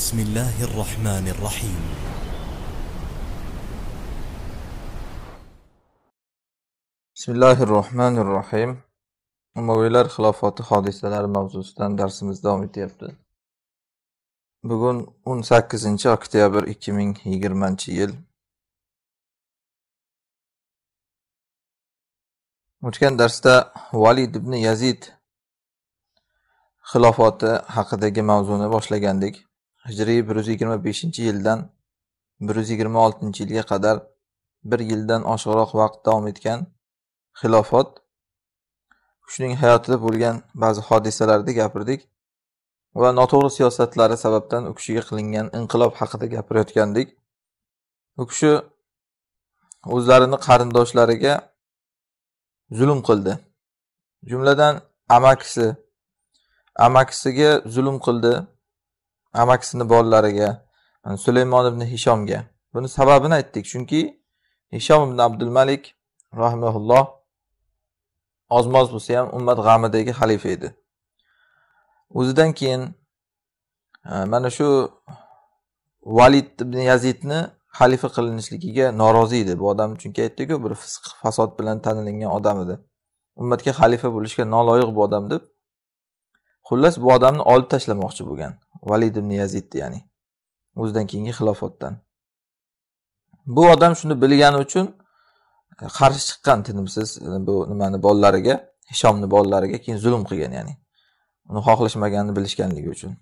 بسم الله الرحمن الرحيم بسم الله الرحمن الرحيم umoviylar hodisalari mavzusidan darsimiz davom etyapti bugun 18 oktyabr 2020 yil o'tgan darsda valid ibn yazid xilofoti haqidagi mavzuni boshlagandik hijriy bir yuz yigirma beshinchi yildan bir yuz yigirma oltinchi yilga qadar bir yildan oshiqroq vaqt davom etgan xilofat shuning hayotida bo'lgan ba'zi hodisalarni gapirdik va noto'g'ri siyosatlari sababdan u kishiga qilingan inqilob haqida gapirayotgandik u kishi o'zlarini qarindoshlariga zulm qildi jumladan amakisi amakisiga zulm qildi amakisini bolalariga sulaymon ibn hishomga buni sababini aytdik chunki hishom ibn abdul malik rahimaulloh ozmoz bo'lsa ham ummat g'amidagi xalifa edi o'zidan keyin e, mana shu valid ibn yazidni xalifa qilinishligiga norozi edi bu odam chunki aytdiku bir fisq fasod bilan tanilingan odam edi ummatga xalifa bo'lishga noloyiq bu odam deb xullas bu odamni olib tashlamoqchi bo'lgan valid ibn yazid ya'ni o'zidan keyingi xilofatdan bu odam shuni bilgani uchun e, qarshi chiqqan tinimsiz bu nimani bolalariga hishomni bolalariga keyin zulm qilgan ya'ni uni xohlashmaganini bilishganligi uchun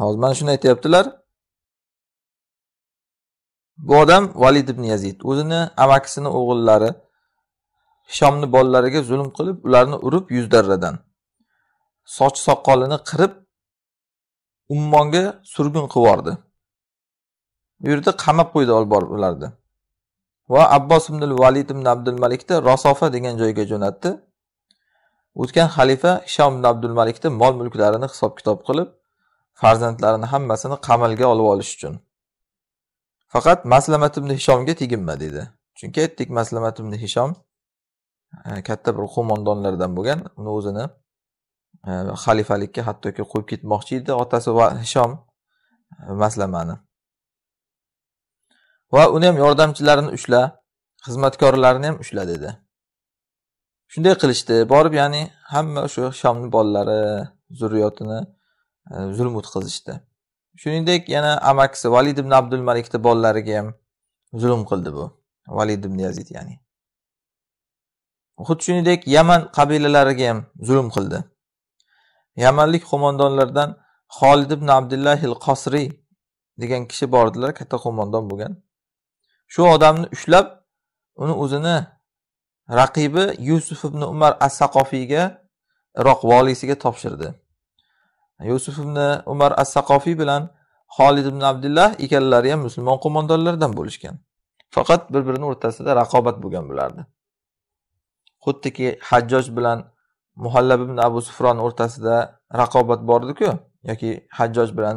hozir mana shuni aytyaptilar bu odam valid ibn yazid o'zini amakisini o'g'illari hishomni bolalariga zulm qilib ularni urib yuz darradan soch soqolini qirib ummonga surgun qilib yubordi bu yerda qamab qo'ydi olib borib ularni va abbos ibn valid ibn abdul malikni rasofa degan joyga jo'natdi o'tgan xalifa hishom ibn abdul malikni mol mulklarini hisob kitob qilib farzandlarini hammasini qamalga olib olish uchun faqat maslamat ibn hishomga teginma dedi chunki aytdik maslamat ibn hishom e, katta bir qo'mondonlardan bo'lgan uni o'zini Э, xalifalikka hattoki qo'yib ketmoqchi edi otasi va hishom e, maslamani va uni ham yordamchilarini ushla xizmatkorlarini ham ushla dedi shunday qilishdi borib ya'ni hamma o'sha shomni bolalari zurriyotini e, zulm o'tkazishdi shuningdek yana amakisi valid ibn abdul malikni bolalariga ham zulm qildi bu valid ibn yazid ya'ni xuddi shuningdek yaman qabilalariga ham zulm qildi yamanlik qo'mondonlardan xolid ibn il qosriy degan kishi bor edilar katta qo'mondon bo'lgan shu odamni ushlab uni o'zini raqibi yusuf ibn umar as saqofiyga iroq voliysiga topshirdi yusuf ibn umar as saqofiy bilan xolid ibn abdullah ikkalalari ham musulmon qo'mondonlardan bo'lishgan faqat bir birini o'rtasida raqobat bo'lgan bularni xuddiki hajjoj bilan muhallab ibn abu sufron o'rtasida raqobat bor ediku yoki hajjoj bilan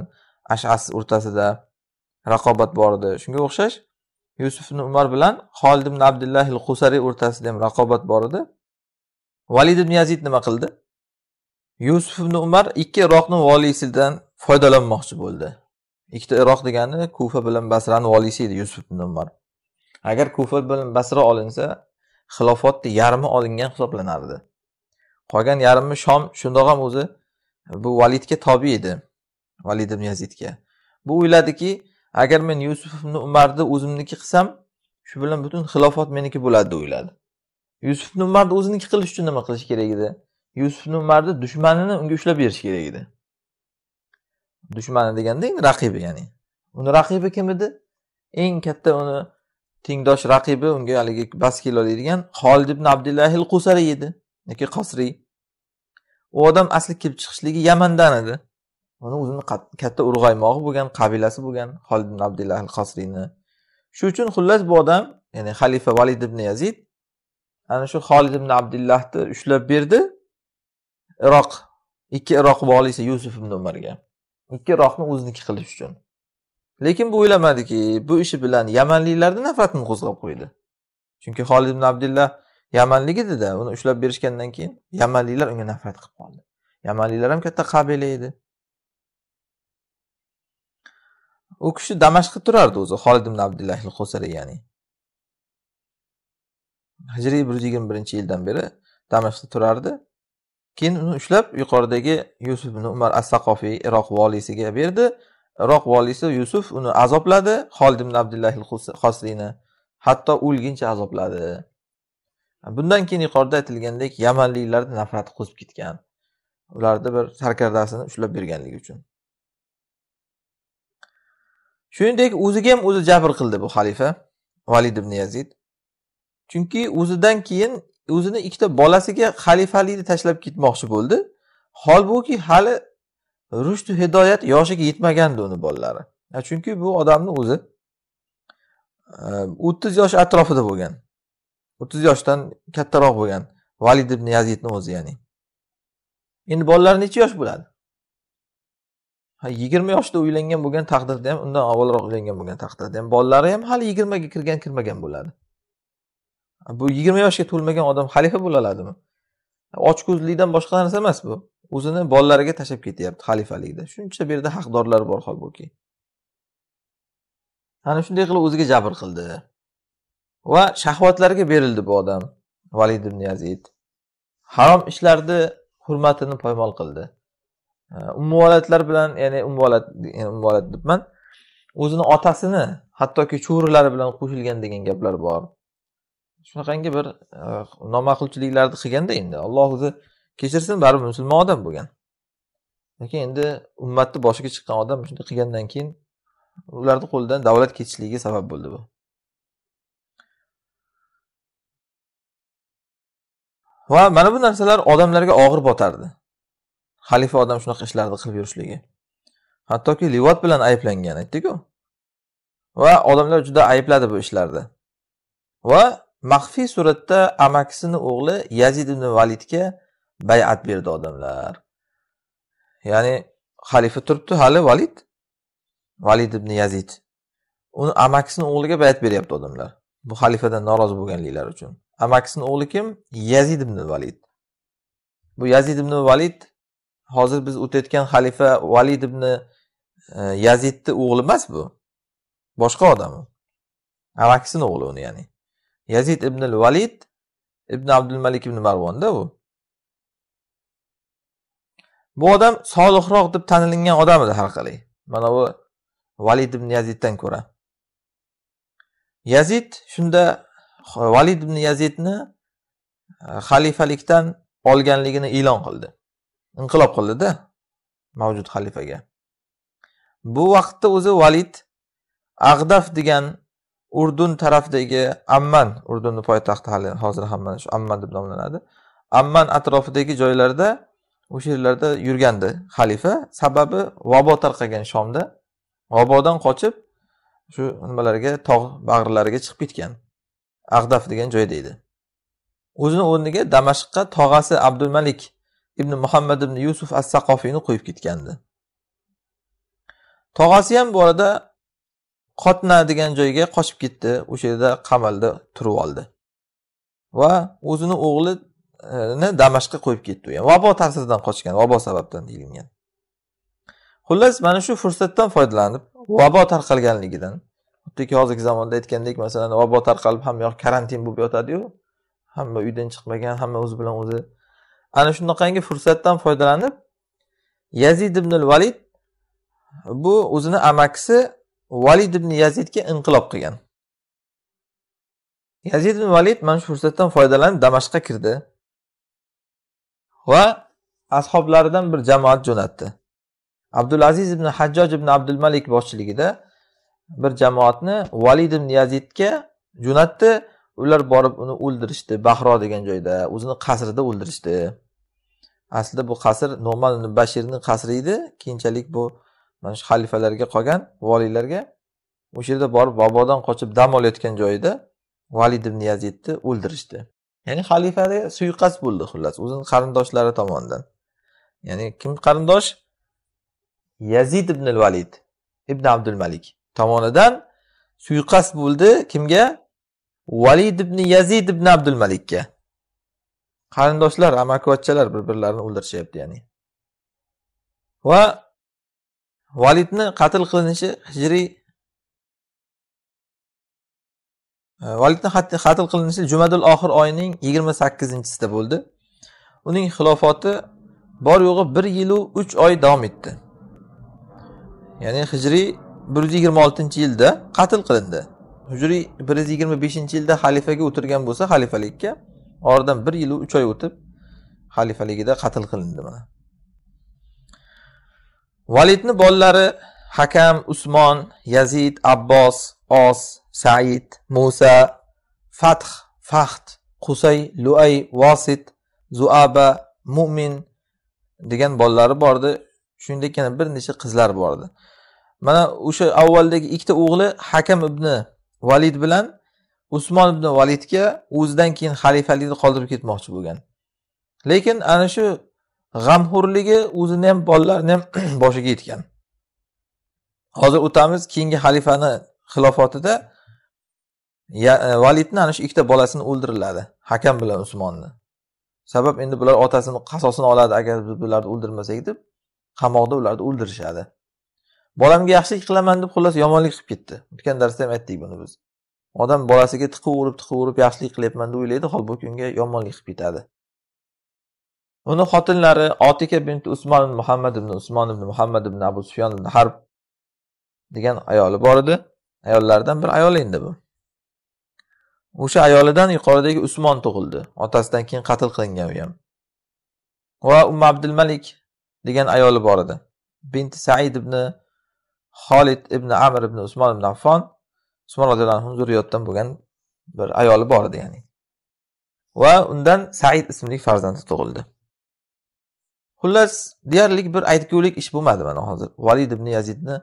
ashas o'rtasida raqobat bor edi shunga o'xshash yusuf ibn umar bilan xolid ibn abdullah il husariy o'rtasida ham raqobat bor edi valid ibn yazid nima qildi yusuf ibn umar ikki iroqni voliysidan foydalanmoqchi bo'ldi ikkita iroq degani kufa bilan basrani voliysi edi yusuf ibn umar agar kufa bilan basra olinsa xilofatni yarmi olingan hisoblanardi qolgan yarmi shom shundoq ham o'zi bu validga tobi edi valid ibn yazidga bu o'yladiki agar men yusuf ibn umarni o'zimniki qilsam shu bilan butun xilofat meniki bo'ladi deb o'yladi yusuf ibn umarni o'ziniki qilish uchun nima qilish kerak edi yusuf ibn umarni dushmanini unga ushlab berish kerak edi dushmani deganda endi raqibi ya'ni uni raqibi kim edi eng katta uni tengdosh raqibi unga haligi bas keloladigan holid ibn abdullahil qusari edi yoki qosriy u odam asli kelib chiqishligi yamandan edi uni o'zini katta urg'aymog'i bo'lgan qabilasi bo'lgan holid ibn abdillah al qosriyni shu uchun xullas bu odam ya'ni xalifa valid ibn yazid ana shu xolid ibn abdillahni ushlab berdi iroq ikki iroq voliysi yusuf ibn umarga ikki iroqni o'ziniki qilish uchun lekin bu o'ylamadiki bu ishi bilan yamanliklarni nafratini qo'zg'ab qo'ydi chunki xolid ibn abdullah yamanlik edida uni ushlab berishgandan keyin yamanliklar unga nafrat qilib qoldi yamanliklar ham katta qabila edi u kishi damashqda turardi o'zi xolid ibn abdullah qosari ya'ni hijriy bir yuz yigirma birinchi yildan beri damashqda turardi keyin uni ushlab yuqoridagi yusuf ibn umar as saqofiy iroq voliysiga berdi iroq voliysi yusuf uni azobladi xolid ibn abdullah qosriyni hatto o'lguncha azobladi bundan keyin yuqorida aytilgandek yamanliklarni nafrati qo'zib ketgan ularni bir sarkardasini ushlab berganligi uchun shuningdek o'ziga ham o'zi jabr qildi bu xalifa valid ibn yazid chunki o'zidan keyin o'zini ikkita bolasiga xalifalikni tashlab ketmoqchi bo'ldi holbuki hali rushtu hidoyat yoshiga yetmagandi uni bolalari chunki bu odamni o'zi e, o'ttiz yosh atrofida bo'lgan o'ttiz yoshdan kattaroq bo'lgan valid ibn yazidni o'zi ya'ni endi bolalar necha yosh bo'ladi ha yigirma yoshda uylangan bo'lgan taqdirda ham undan avvalroq uylangan bo'lgan taqdirda ham bolalari ham hali yigirmaga kirgan kirmagan bo'ladi bu yigirma yoshga to'lmagan odam xalifa bo'la oladimi ochko'zlikdan boshqa narsa emas bu o'zini bolalariga tashlab ketyapti xalifalikda shuncha bu yerda haqdorlar bor holbuki ana shunday qilib o'ziga jabr qildi va shahvatlarga berildi bu odam valid ibn yazid harom ishlarni hurmatini poymol qildi umvolatlar bilan ya'ni umvolat umvolat debman o'zini otasini hattoki cho'rilari bilan qo'shilgan degan gaplar bor shunaqangi bir e, noma'qulchiliklarni qilganda endi alloh o'zi kechirsin baribir musulmon odam bo'lgan lekin endi ummatni boshiga chiqqan odam shunday qilgandan keyin ularni qo'lidan davlat ketishligiga sabab bo'ldi bu va mana bu narsalar odamlarga og'ir botardi xalifa odam shunaqa ishlarni qilib yurishligi hattoki livat bilan ayblangan aytdiku va odamlar juda aybladi bu ishlarda va maxfiy suratda amakisini o'g'li yazid ibn validga bayat berdi odamlar ya'ni xalifa turibdi hali valid valid ibn yazid uni amakisini o'g'liga bayat beryapti odamlar bu xalifadan norozi bo'lganliklari uchun amakisini o'g'li kim yazid ibn valid bu yazid ibn valid hozir biz o'tayotgan xalifa valid ibn e, yazidni o'g'li emas bu boshqa odam amakisini o'g'li uni ya'ni yazid ibn valid ibn abdul malik ibn marvonda u bu odam solihroq deb tanilingan odam edi har qalay mana bu valid ibn yaziddan ko'ra yazid shunda valid ibn yazidni e, xalifalikdan olganligini e'lon qildi inqilob qildida mavjud xalifaga bu vaqtda o'zi valid ag'daf degan urdun tarafdagi amman urdunni poytaxti hali hozir ham mana shu amman deb nomlanadi amman atrofidagi joylarda o'sha yerlarda yurgandi xalifa sababi vabo tarqagan shomda vabodan qochib shu nimalarga tog' bag'rilariga chiqib ketgan ag'daf degan joy deydi o'zini o'rniga damashqqa tog'asi abdul malik ibn muhammad ibn yusuf as saqofiyni qo'yib ketgandi tog'asi ham bu orada qotna degan joyga qochib ketdi o'sha yerda qamalda turib oldi va o'zini o'g'lini e, damashqqa qo'yib ketdi u ham vabo ta'siridan qochgan vabo sababdan deyilgan xullas mana shu fursatdan foydalanib vabo tarqalganligidan xuddiki hozirgi zamonda aytgandek masalan vabo tarqalib hamma yoq karantin bo'lib yotadiyu hamma uydan chiqmagan hamma o'zi bilan o'zi ana shunaqangi fursatdan foydalanib yazid ibn valid bu o'zini amakisi valid ibn yazidga inqilob qilgan yazid ibn valid mana shu fursatdan foydalanib damashqqa kirdi va ashoblaridan bir jamoat jo'natdi abdulaziz ibn hajjoj ibn abdul malik boshchiligida bir jamoatni valid ibn yazidga jo'natdi ular borib uni o'ldirishdi bahro degan joyda o'zini qasrida o'ldirishdi aslida bu qasr nomal ibn bashirni qasri edi keyinchalik bu mana shu xalifalarga qolgan voliylarga o'sha yerda borib bobodan qochib dam olayotgan joyida valid ibn yazidni o'ldirishdi ya'ni xalifaga suiqasd bo'ldi xullas o'zini qarindoshlari tomonidan ya'ni kim qarindosh yazid ibn valid ibn abdul malik tomonidan suiqasd bo'ldi kimga valid ibn yazid ibn abdul malikka qarindoshlar amakivachchalar bir birlarini o'ldirishyapti ya'ni va validni qatl qilinishi hijriy validni e, qatl qilinishi jumadul oxir oyining yigirma sakkizinchisida bo'ldi uning xilofoti bor yo'g'i bir yilu uch oy davom etdi ya'ni hijriy bir yuz yigirma oltinchi yilda qatl qilindi hujriy bir yuz yigirma beshinchi yilda xalifaga o'tirgan bo'lsa xalifalikka oradan bir yilu uch oy o'tib xalifaligida qatl qilindi mana validni bolalari hakam usmon yazid abbos os said musa fath faxt qusay luay vosit zuaba mu'min degan bolalari bordi shuningdek yana bir necha qizlar bordi mana o'sha avvaldagi ikkita o'g'li hakam ibn valid bilan usmon ibn validga o'zidan keyin xalifalikni qoldirib ketmoqchi bo'lgan lekin ana shu g'amxo'rligi o'zini ham bolalarini ham boshiga yetgan hozir o'tamiz keyingi xalifani xilofatida e, validni ana shu ikkita bolasini o'ldiriladi hakam bilan usmonni sabab endi bular otasini qasosini oladi agar biz bularni o'ldirmasak deb qamoqda ularni o'ldirishadi bolamga yaxshilik qilaman deb xullas yomonlik qilib ketdi o'tgan darsda ham aytdik buni biz odam bolasiga tiqaverib tiqaverib yaxshilik qilyapman deb o'ylaydi holbuki unga yomonlik qilib ketadi uni xotinlari otika bin usmon muhammad ibn usmon ibn muhammad ibn abu sufyon ibn harb degan ayoli bor edi ayollardan bir ayol endi bu o'sha ayolidan yuqoridagi usmon tug'ildi otasidan keyin qatl qilingan u ham va umma abdul malik degan ayoli bor edi binti said ibn xolid ibn amir ibn usmon ibn affon usmon roziyallohu anhu zurriyotdan bo'lgan bir ayoli bor edi ya'ni va undan said ismli farzandi tug'ildi xullas deyarli bir aytgulik ish bo'lmadi mana hozir valid ibn yazidni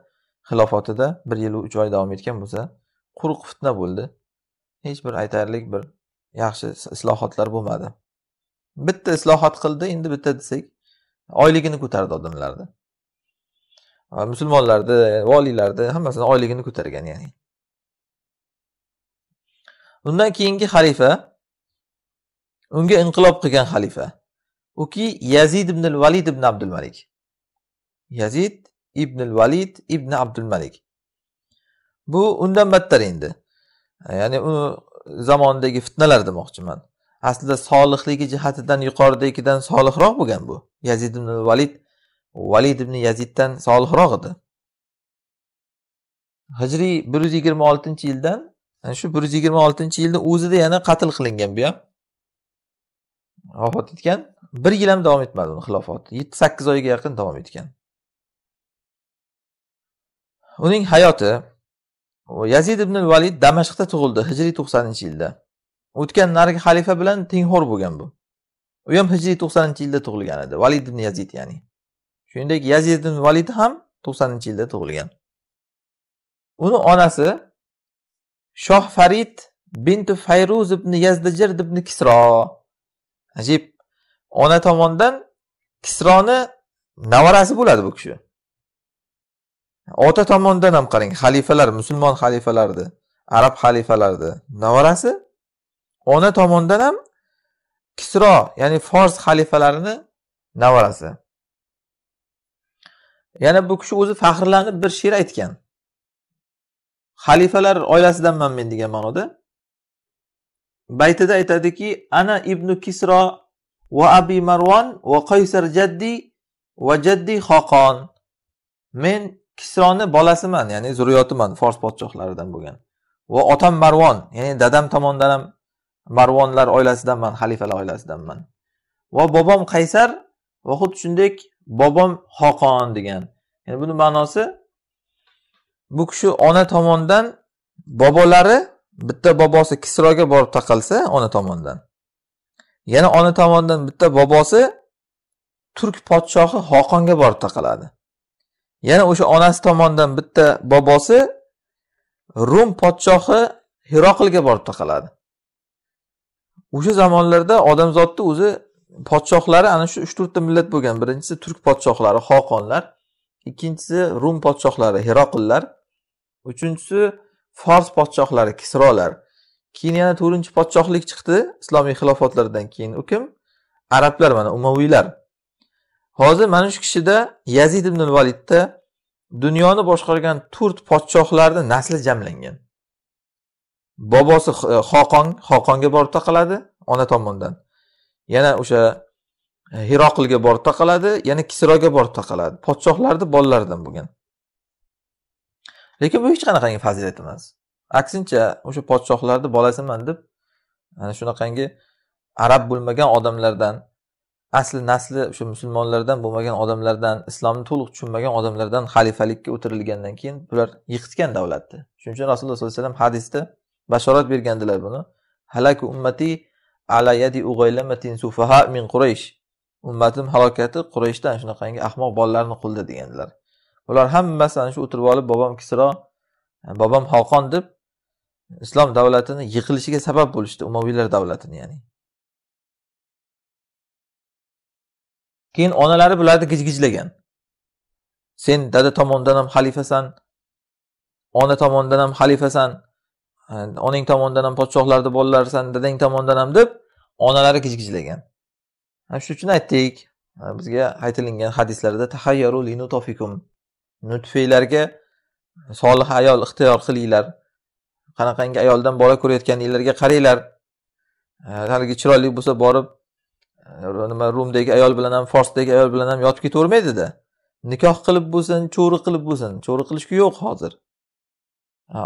xilofatida bir yil uch oy davom etgan bo'lsa quruq fitna bo'ldi hech bir aytarlik bir yaxshi islohotlar bo'lmadi bitta islohot qildi endi bitta desak oyligini ko'tardi odamlarni musulmonlarni voliylarni hammasini oyligini ko'targan ya'ni undan keyingi xalifa unga inqilob qilgan xalifa uki yazid ibn valid ibn abdul malik yazid ibn valid ibn abdul malik bu undan battar endi ya'ni u zamondagi fitnalar demoqchiman aslida solihligi jihatidan yuqoridagidan solihroq bo'lgan bu yazid ibn valid valid ibn yaziddan solihroq edi hijriy bir yuz yigirma oltinchi yildan ana shu bir yuz yigirma oltinchi yilni o'zida yana qatl qilingan bu ham vafot etgan bir yil ham davom etmadi uni xilofati yetti sakkiz oyga yaqin davom etgan uning hayoti yazid ibn valid damashqda tug'ildi hijriy to'qsoninchi yilda o'tgan narigi xalifa bilan tengxo'r bo'lgan bu u ham hijriy to'qsoninchi yilda tug'ilgan edi valid ibn yazid ya'ni shuningdek yazid ibn valid ham to'qsoninchi yilda tug'ilgan uni onasi shoh farid bintu fayruz ibn yazdijir ibn kisro ajib ona tomondan kisroni navarasi bo'ladi bu kishi ota tomondan ham qarang xalifalar musulmon xalifalarni arab xalifalarni navarasi ona tomondan ham kisro ya'ni fors xalifalarini navarasi yana bu kishi o'zi faxrlanib bir she'r aytgan xalifalar oilasidanman men degan ma'noda baytida aytadiki ana ibnu kisro va abi marvon va qaysar jaddi va jaddi xoqon men kisroni bolasiman ya'ni zurriyotiman fors podshohlaridan bo'lgan va otam marvon ya'ni dadam tomondan ham marvonlar oilasidanman xalifalar oilasidanman va bobom qaysar va xuddi shunday bobom xoqon degan ya'ni buni ma'nosi bu kishi ona tomondan bobolari bitta bobosi kisroga borib taqalsa ona tomondan yana ona tomondan bitta bobosi turk podshohi xoqonga borib taqaladi yana o'sha onasi tomondan bitta bobosi rum podshohi hiroqilga borib taqaladi o'sha zamonlarda odamzodni o'zi podshohlari ana shu uch to'rtta millat bo'lgan birinchisi turk podshohlari xoqonlar ikkinchisi rum podshohlari heroqillar uchinchisi fors podshohlari kisrolar keyin yana to'rtinchi podshohlik chiqdi islomiy xilofatlardan keyin u kim arablar mana umaviylar hozir mana shu kishida yazid ibn validda dunyoni boshqargan to'rt podshohlarni nasli jamlangan bobosi xoqon xoqonga borib taqaladi ona tomondan yana o'sha E, Hiroqilga borib taqaladi, yana Kisroga borib taqaladi. podshohlarni bolalaridan bo'lgan. Lekin bu hech qanaqangi fazilat emas. Aksincha, o'sha podshohlarni bolasiman deb ana shunaqangi arab bo'lmagan odamlardan, asli nasli o'sha musulmonlardan bo'lmagan odamlardan, islomni to'liq tushunmagan odamlardan xalifalikka o'tirilgandan keyin bular yiqitgan davlatni. Shuning uchun Rasululloh sollallohu alayhi vasallam hadisda bashorat bergandilar buni. Halaku ummati ala yadi sufaha min Quraysh. ummatim halokati qurayshdan shunaqangi ahmoq bolalarni qildi deganlar bular hammasi ana shu o'tirib olib bobom kisro bobom xoqon deb islom davlatini yiqilishiga sabab bo'lishdi umaviylar davlatini ya'ni keyin onalari bularni gijgijlagan sen dada tomondan ham xalifasan ona tomondan ham xalifasan onang tomonidan ham podshohlarni bolalarisan dadang tomonidan ham deb onalari gijgijlagan shuning uchun aytdik bizga aytilingan hadislarda tahayyaru li nutofikum nutfiylarga solih ayol ixtiyor qilinglar qanaqangi ayoldan bola ko'rayotganinglarga qaranglar haligi chiroyli bo'lsa borib nima rumdagi ayol bilan ham forsdagi ayol bilan ham yotib ketavermaydida nikoh qilib bo'lsin cho'ri qilib bo'lsin cho'ri qilishga yo'q hozir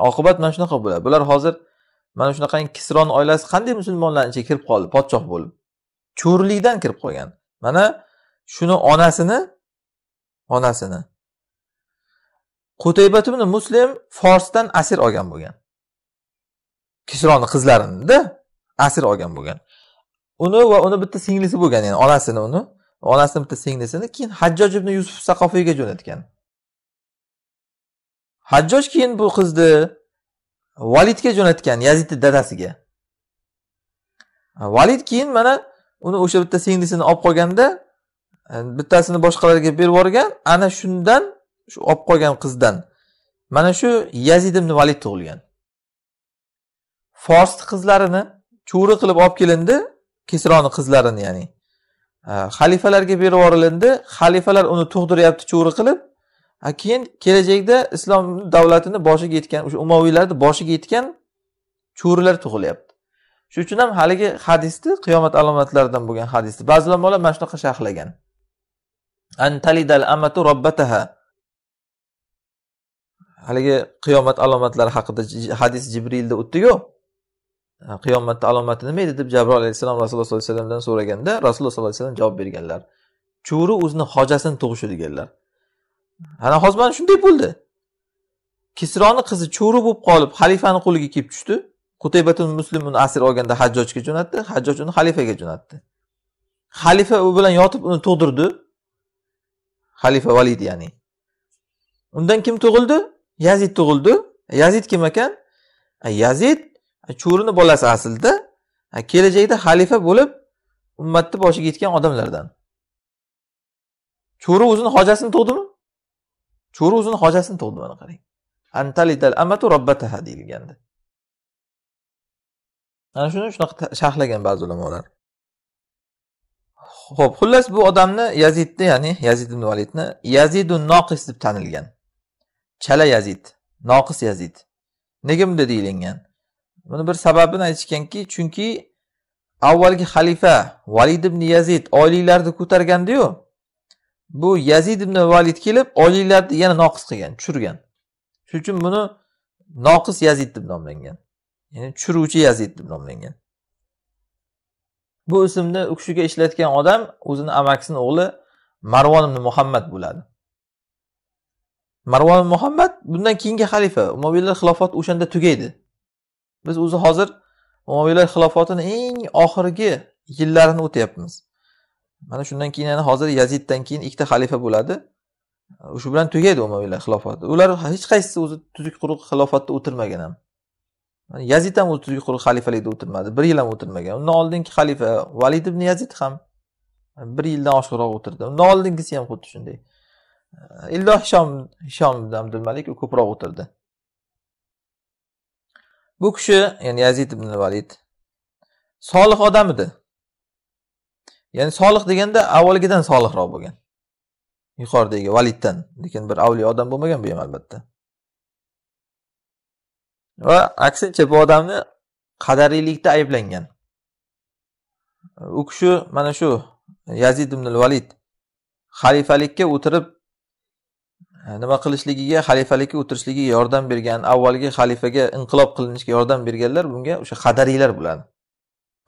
oqibat mana shunaqa bo'ladi bular hozir mana shunaqangi kisron oilasi qanday musulmonlarni ichiga kirib qoldi podshoh bo'lib cho'rlikdan kirib qolgan mana shuni onasini onasini qutaybat ibn muslim forsdan asir olgan bo'lgan kisroni qizlarinida asir olgan bo'lgan uni va uni bitta singlisi bo'lgan ya'ni onasini uni onasini bitta singlisini keyin hajjoj ibn yusuf saqofiyga jo'natgan hajjoj keyin bu qizni validga jo'natgan yazidni dadasiga valid keyin mana uni o'sha bitta singlisini olib qolganda e, bittasini boshqalarga berib yuborgan ana shundan shu olib qolgan qizdan mana shu yazid ibn valid tug'ilgan fors qizlarini chuvri qilib olib kelindi kisroni qizlarini ya'ni e, xalifalarga berib yuborilindi xalifalar uni tug'diryapti chuvri qilib keyin kelajakda islom davlatini boshiga yetgan o'sha umaviylarni boshiga yetgan cho'rilar tug'ilyapti shuning uchun ham haligi hadisni qiyomat alomatlaridan bo'lgan hadisni ba'zi ulamolar mana shunaqa sharhlagan antalidal amatu robbataha haligi qiyomat alomatlari haqida hadis jibrilda o'tdiku qiyomatni alomati nima edi deb jabroil alayhissalom rasululloh sollallohu alayhi vasallamdan so'raganda rasululloh sollallohu alayhi vasallam javob berganlar cho'ri o'zini hojasini tug'ishi deganlar ana hozir mana shunday bo'ldi kisroni qizi cho'ri bo'lib qolib xalifani qo'liga kelib tushdi qutaybatun muslim uni asir olganda hajjojga jo'natdi hajjoj uni xalifaga jo'natdi xalifa u bilan yotib uni tug'dirdi xalifa valid ya'ni undan kim tug'ildi yazid tug'ildi e, yazid kim ekan e, yazid e, churini bolasi aslida kelajakda xalifa bo'lib ummatni boshiga yetgan odamlardan cho'ri o'zini hojasini tug'dimi cho'ri o'zini hojasini tug'di mana qarang antalital amatu robbataha deyilganda ana shuni shunaqa sharhlagan ba'zi ulamolar ho'p xullas bu odamni yazidni ya'ni yazid ibn validni yazidun noqis deb tanilgan chala yazid noqis yazid nega bunday deyilgan buni bir sababini aytishganki chunki avvalgi xalifa valid ibn yazid oyliklarni ko'targandiyu bu yazid ibn valid kelib oyliklarni yana noqis qilgan tushirgan shuning uchun buni noqis yazid deb nomlangan ya'ni tushiruvchi yazid deb nomlangan bu ismni u kishiga ishlatgan odam o'zini amakisini o'g'li marvon ibn muhammad bo'ladi marvon muhammad bundan keyingi xalifa umaviylar xilofoti o'shanda tugaydi biz o'zi hozir umaviylar xilofatini eng oxirgi yillarini o'tyapmiz mana shundan keyin yana hozir yaziddan keyin ikkita xalifa bo'ladi shu bilan tugaydi umaviylar xilofati ular hech qaysisi o'zi tuzuk quruq xilofatda o'tirmagan ham yazid ham xalifalikda o'tirmadi bir yil ham o'tirmagan undan oldingi xalifa valid ibn yazid ham bir yildan oshiqroq o'tirdi undan oldingisi ham xuddi shunday illo hishom hishom ibn abdulmalik u ko'proq o'tirdi bu kishi ya'ni yazid ibn valid solih odam edi ya'ni solih deganda avvalgidan solihroq bo'lgan yuqoridagi validdan lekin bir avliyo odam bo'lmagan bu ham albatta va aksincha bu odamni qadariylikda ayblangan u kishi mana shu yazid ibn valid xalifalikka o'tirib e, nima qilishligiga xalifalikka o'tirishligiga yordam bergan avvalgi xalifaga inqilob qilinishga yordam berganlar bunga o'sha qadariylar bo'ladi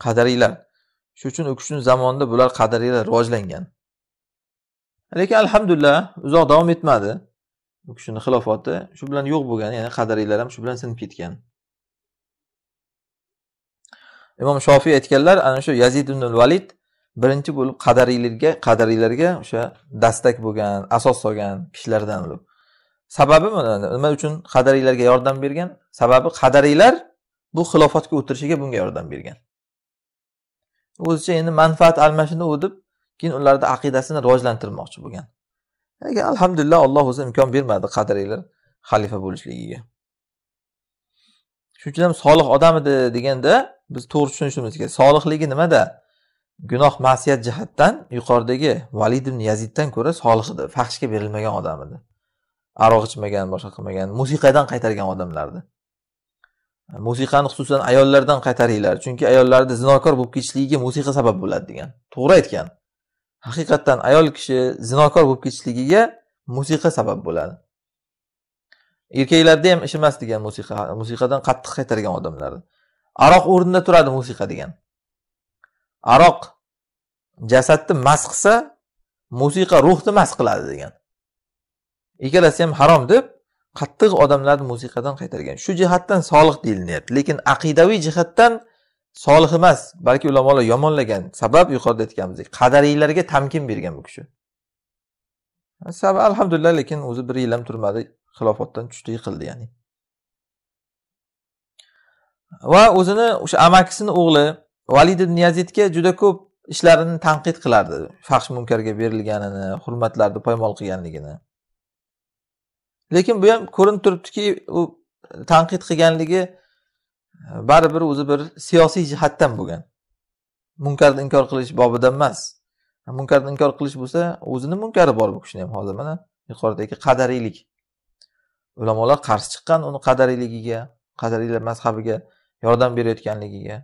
qadariylar shuning uchun u kishini zamonida bular qadariylar rivojlangan lekin alhamdulillah uzoq davom etmadi u kishini xilofati shu bilan yo'q bo'lgan ya'ni qadariylar ham shu bilan sinib ketgan imom shofiy aytganlar ana shu yazid ibn valid birinchi bo'lib qadariylarga qadariylarga o'sha dastak bo'lgan asos solgan kishilardan bo'lib sababi nima uchun qadariylarga yordam bergan sababi qadariylar bu xilofatga o'tirishiga bunga yordam bergan o'zicha endi manfaat almashinuv deb keyin ularni aqidasini rivojlantirmoqchi bo'lgan lekin alhamdulillah alloh o'zi imkon bermadi qadriylar xalifa bo'lishligiga shuning uchun ham solih odam edi deganda biz to'g'ri tushunishimiz kerak solihligi nimada gunoh ma'siyat jihatdan yuqoridagi valid ibn yaziddan ko'ra solih edi fahshga berilmagan odam edi aroq ichmagan boshqa qilmagan musiqadan qaytargan odamlarni musiqani xususan ayollardan qaytaringlar chunki ayollarni zinokor bo'lib ketishligiga musiqa sabab bo'ladi degan to'g'ri aytgan haqiqatdan ayol kishi zinokor bo'lib ketishligiga musiqa sabab bo'ladi erkaklarda ham ish emas degan musiqa musiqadan qattiq qaytargan odamlar aroq o'rnida turadi musiqa degan aroq jasadni mast qilsa musiqa ruhni mast qiladi degan ikkalasi ham harom deb qattiq odamlarni musiqadan qaytargan shu jihatdan solih deyilyapti lekin aqidaviy jihatdan solih emas balki ulamolar yomonlagan sabab yuqorida aytganimizdek qadariylarga tamkin bergan bu kishi alhamdulillah lekin o'zi bir yil ham turmadi xilofatdan tushdi yiqildi ya'ni va o'zini o'sha amakisini o'g'li valid ibn yazidga juda ko'p ishlarini tanqid qilardi faxsh munkarga berilganini hurmatlarni poymol qilganligini lekin bu ham ko'rinib turibdiki u tanqid qilganligi baribir o'zi bir siyosiy jihatdan bo'lgan munkarni inkor qilish bobidan emas munkarni inkor qilish bo'lsa o'zini munkari bor bu kishini ham hozir mana yuqoridagi qadariylik ulamolar qarshi chiqqan uni qadariyligiga qadariylar mazhabiga yordam berayotganligiga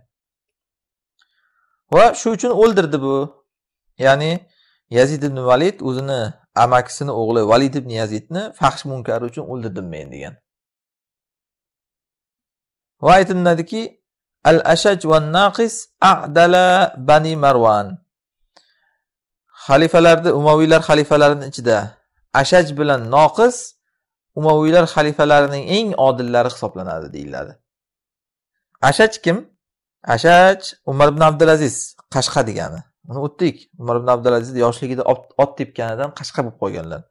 va shu uchun o'ldirdi bu ya'ni yazid ibn valid o'zini amakisini o'g'li valid ibn yazidni faxsh munkari uchun o'ldirdim men degan va aytilinadiki al ashaj va naqis adala bani marvan xalifalarni umaviylar xalifalarini ichida ashaj bilan noqis umaviylar xalifalarining eng odillari hisoblanadi deyiladi ashaj kim ashaj umar ibn abdulaziz qashqa degani uni o'tdik umar ibn abdulaziz yoshligida ot tepganidan qashqa bo'lib qolganlar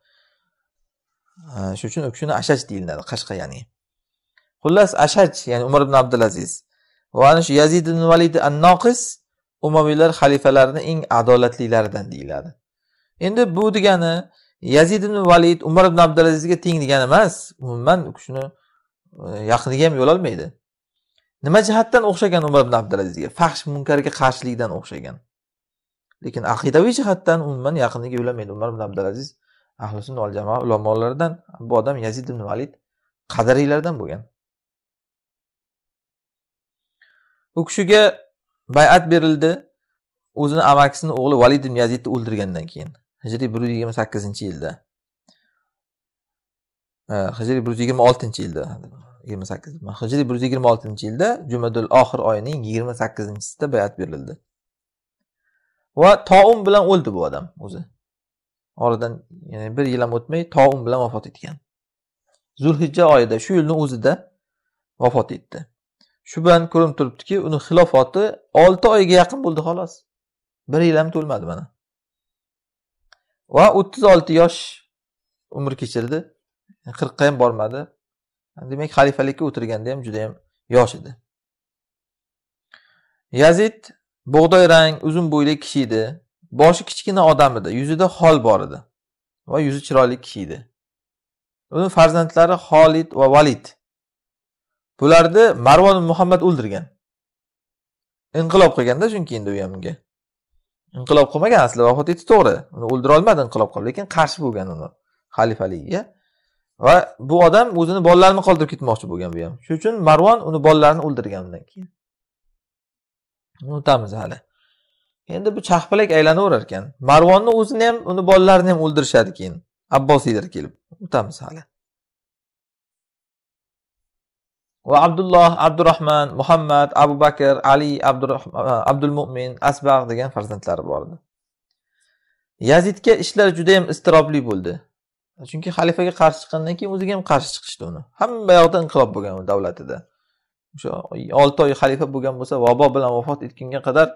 shuning uchun u kishini ashaj deyiladi qashqa ya'ni xullas ashaj ya'ni umar ibn abdulaziz va ana shu yazid ibn valid an noqis umaviylar xalifalarini eng adolatlilaridan deyiladi endi bu degani yazid ibn valid umar ibn abdulazizga teng degani emas umuman u kishini e, yaqiniga ham yo'lolmaydi nima jihatdan o'xshagan umar ibn abdulazizga fahsh munkarga qarshilikdan o'xshagan lekin aqidaviy jihatdan umuman yaqiniga yo'lamaydi umar ibn abdulaziz ahli sunna val jamoa ulamolaridan bu odam yazid ibn valid qadariylardan bo'lgan u kishiga bayat berildi o'zini amakisini o'g'li valid ibn yazidni o'ldirgandan keyin hijriy bir yuz yigirma sakkizinchi yilda hijriy bir yuz yigirma oltinchi yilda yigirma sakkiz hijriy bir yuz yigirma oltinchi yilda jumadul oxir oyining yigirma sakkizinchisida bayat berildi va toun bilan o'ldi bu odam o'zi oradan ya'ni bir yil ham o'tmay toun bilan vafot etgan zulhijja oyida shu yilni o'zida vafot etdi shu bilan ko'rinib turibdiki uni xilofoti olti oyga yaqin bo'ldi xolos bir yil ham to'lmadi mana va o'ttiz olti yosh umr kechirdi qirqqa ham bormadi demak xalifalikka o'tirganda ham judayam yosh edi yazid bug'doy rang uzun bo'yli kishi edi boshi kichkina odam edi yuzida hol bor edi va yuzi chiroyli kishi edi uni farzandlari xolid va valid bularni marvon muhammad o'ldirgan inqilob qilganda chunki endi u ham unga inqilob qilmagan asli vafot etdi to'g'ri uni o'ldira olmadi inqilob qilib lekin qarshi bo'lgan uni xalifaligiga va bu odam o'zini bolalarini qoldirib ketmoqchi bo'lgan bu ham shuning uchun marvon uni bolalarini o'ldirgan undan keyin unutamiz hali endi bu chaqpalak aylanaverar ekan marvonni o'zini ham uni bolalarini ham o'ldirishadi keyin abbosiylar kelib unutamiz hali va abdulloh abdurahmon muhammad abu bakr ali abdul mo'min asbag degan farzandlari bor edi yazidga ishlar judayam iztirobli bo'ldi chunki xalifaga qarshi chiqqandan keyin o'ziga ham qarshi chiqishdi uni hamma yoqda inqilob bo'lgan u davlatida o'sha olti oy xalifa bo'lgan bo'lsa vabo bilan vafot etgunga qadar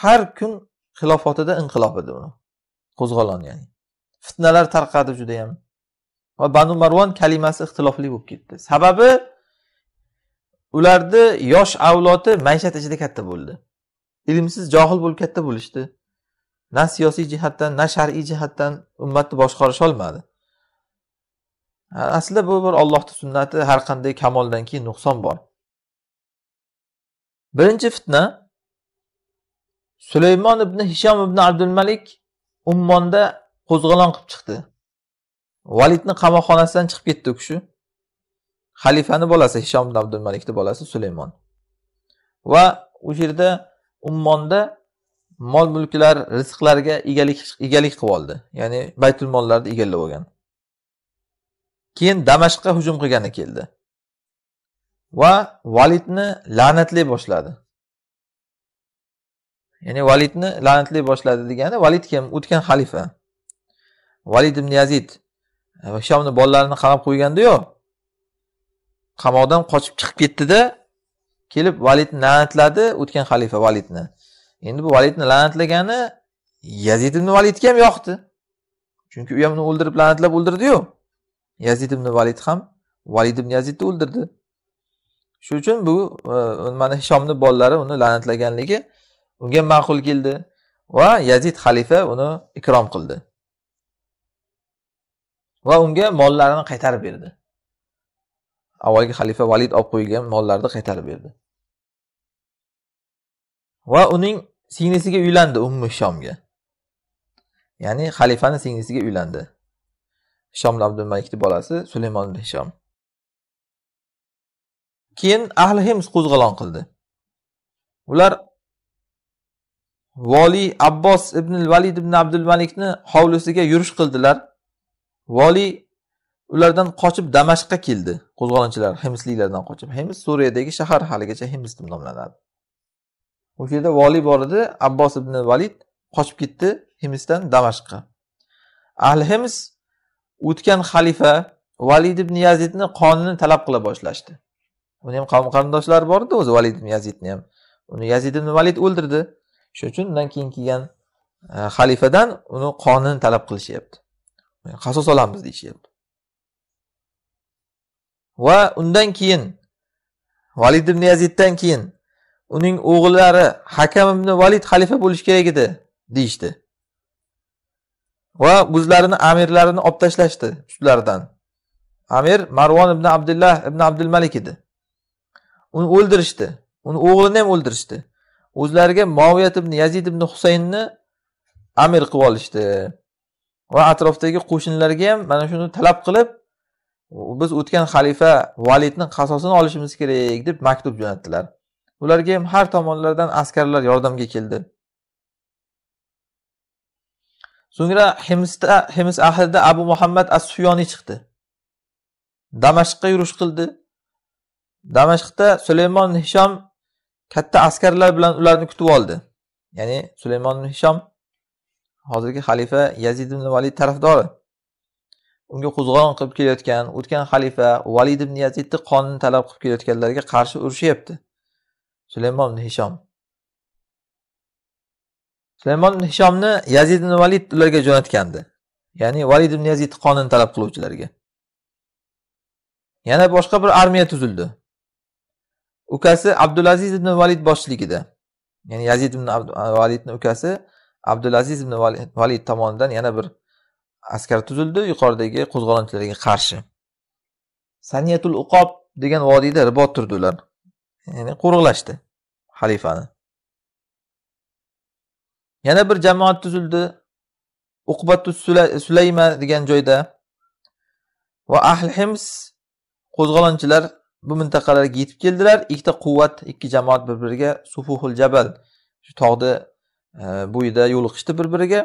har kun xilofatida inqilob edi uni qo'zg'olon ya'ni fitnalar tarqadi judayam va banu marvon kalimasi ixtilofli bo'lib ketdi sababi ularni yosh avlodi maishat ichida katta bo'ldi ilmsiz johil bo'lib katta bo'lishdi na siyosiy jihatdan na shar'iy jihatdan ummatni boshqarisholmadi aslida bu bir ollohni sunnati har qanday kamoldan keyin nuqson bor birinchi fitna sulaymon ibn hishom ibn abdul malik ummonda qo'zg'olon qilib chiqdi validni qamoqxonasidan chiqib ketdi u kishi xalifani bolasi hishom ibn abdul bolasi sulaymon va u yerda ummonda mol mulklar rizqlarga egalik egalik qilib oldi ya'ni baytul mollarni egallab olgan keyin damashqqa hujum qilgani keldi va validni la'natlay boshladi ya'ni validni la'natlay boshladi degani valid kim o'tgan xalifa valid ibn yazid hishomni bolalarini qamab qo'yganda yo'q qamoqdan qochib chiqib ketdida kelib validni la'natladi o'tgan xalifa validni endi bu validni la'natlagani yazid ibn validga ham yoqdi chunki u ham uni o'ldirib la'natlab o'ldirdiyu yazid ibn valid ham valid ibn yazidni o'ldirdi shuning uchun bu e, mana hishomni bolalari uni la'natlaganligi unga ma'qul keldi va yazid xalifa uni ikrom qildi va unga mollarini qaytarib berdi avvalgi xalifa valid olib qo'yilgan mollarni qaytarib berdi va uning singlisiga uylandi ummi shomga ya'ni xalifani singlisiga uylandi shom abdumalikni bolasi sulaymon hishom keyin ahli hims qo'zg'olon qildi ular voliy abbos ibn valid ibn abdul malikni hovlisiga yurish qildilar voliy ulardan qochib damashqqa keldi qo'zg'olonchilar himsliklardan qochib hims suriyadagi shahar haligacha hims deb nomlanadi o'sha yerda voliy bor edi abbos ibn valid qochib ketdi himsdan damashqqa ahli hims o'tgan xalifa valid ibn yazidni qonini talab qila boshlashdi uni ham qavm qarindoshlari bor edi o'zi valid ibn yazidni ham uni yazid ibn valid o'ldirdi shuning uchun undan keyin kelgan e, xalifadan uni qonini talab qilishyapti qasos olamiz deyishyapti va undan keyin valid ibn yaziddan keyin uning o'g'illari hakam ibn valid xalifa bo'lishi kerak edi deyishdi va o'zlarini amirlarini olib tashlashdi ustlaridan amir marvon ibn abdullah ibn abdul malik edi uni o'ldirishdi uni o'g'lini ham o'ldirishdi o'zlariga moviyat ibn yazid ibn husaynni amir qilib olishdi va atrofdagi qo'shnilarga ham mana shuni talab qilib biz o'tgan xalifa validni qasosini olishimiz kerak deb maktub jo'natdilar ularga ham har tomonlardan askarlar yordamga keldi so'ngra himsda hims ahlida abu muhammad as suyoniy chiqdi damashqqa yurish qildi damashqda sulaymon hishom katta askarlar bilan ularni kutib oldi ya'ni sulaymon hishom hozirgi xalifa yazid ibn valid tarafdori unga qo'zg'olon qilib kelayotgan o'tgan xalifa valid ibn yazidni qonini talab qilib kelayotganlarga qarshi urushyapti sulaymon ibn hishom sulaymon ibn hishomni yazid ibn valid ularga jo'natgandi ya'ni valid ibn yazidni qonini talab qiluvchilarga yana boshqa bir armiya tuzildi ukasi abdulaziz ibn valid boshchiligida ya'ni yazid ibn validni ukasi abdulaziz ibn valid tomonidan yana bir askar tuzildi yuqoridagi qo'zg'olonchilarga qarshi saniyatul uqob degan vodiyda ribot turdi ular ya'ni qo'riqlashdi xalifani yana bir jamoat tuzildi uqbatu sulayma degan joyda va ahli hims qo'zg'olonchilar bu mintaqalarga yetib keldilar ikkita quvvat ikki jamoat bir biriga sufuhul jabal shu tog'ni e, bo'yida yo'liqishdi bir biriga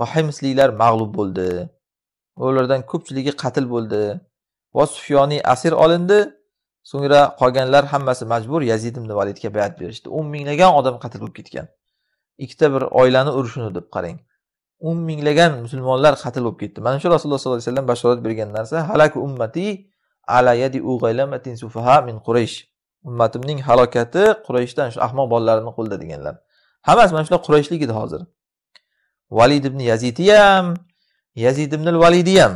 va himsliklar mag'lub bo'ldi va ulardan ko'pchiligi qatl bo'ldi va sufyoniy asir olindi so'ngra qolganlar hammasi majbur yazid ibn validga bayat berishdi o'n minglagan odam qatl bo'lib ketgan ikkita bir oilani urushini deb qarang o'n minglagan musulmonlar qatl bo'lib ketdi mana shu rasululloh sollallohu alayhi vasallam bashorat bergan narsa halaku ummati ala yadi ughaylamatin sufaha min quraysh ummatimning halokati qurayshdan shu ahmoq bolalarini qo'lida deganlar hammasi mana shular qurayshlik edi hozir valid ibn yazidi ham yazid ibn validi ham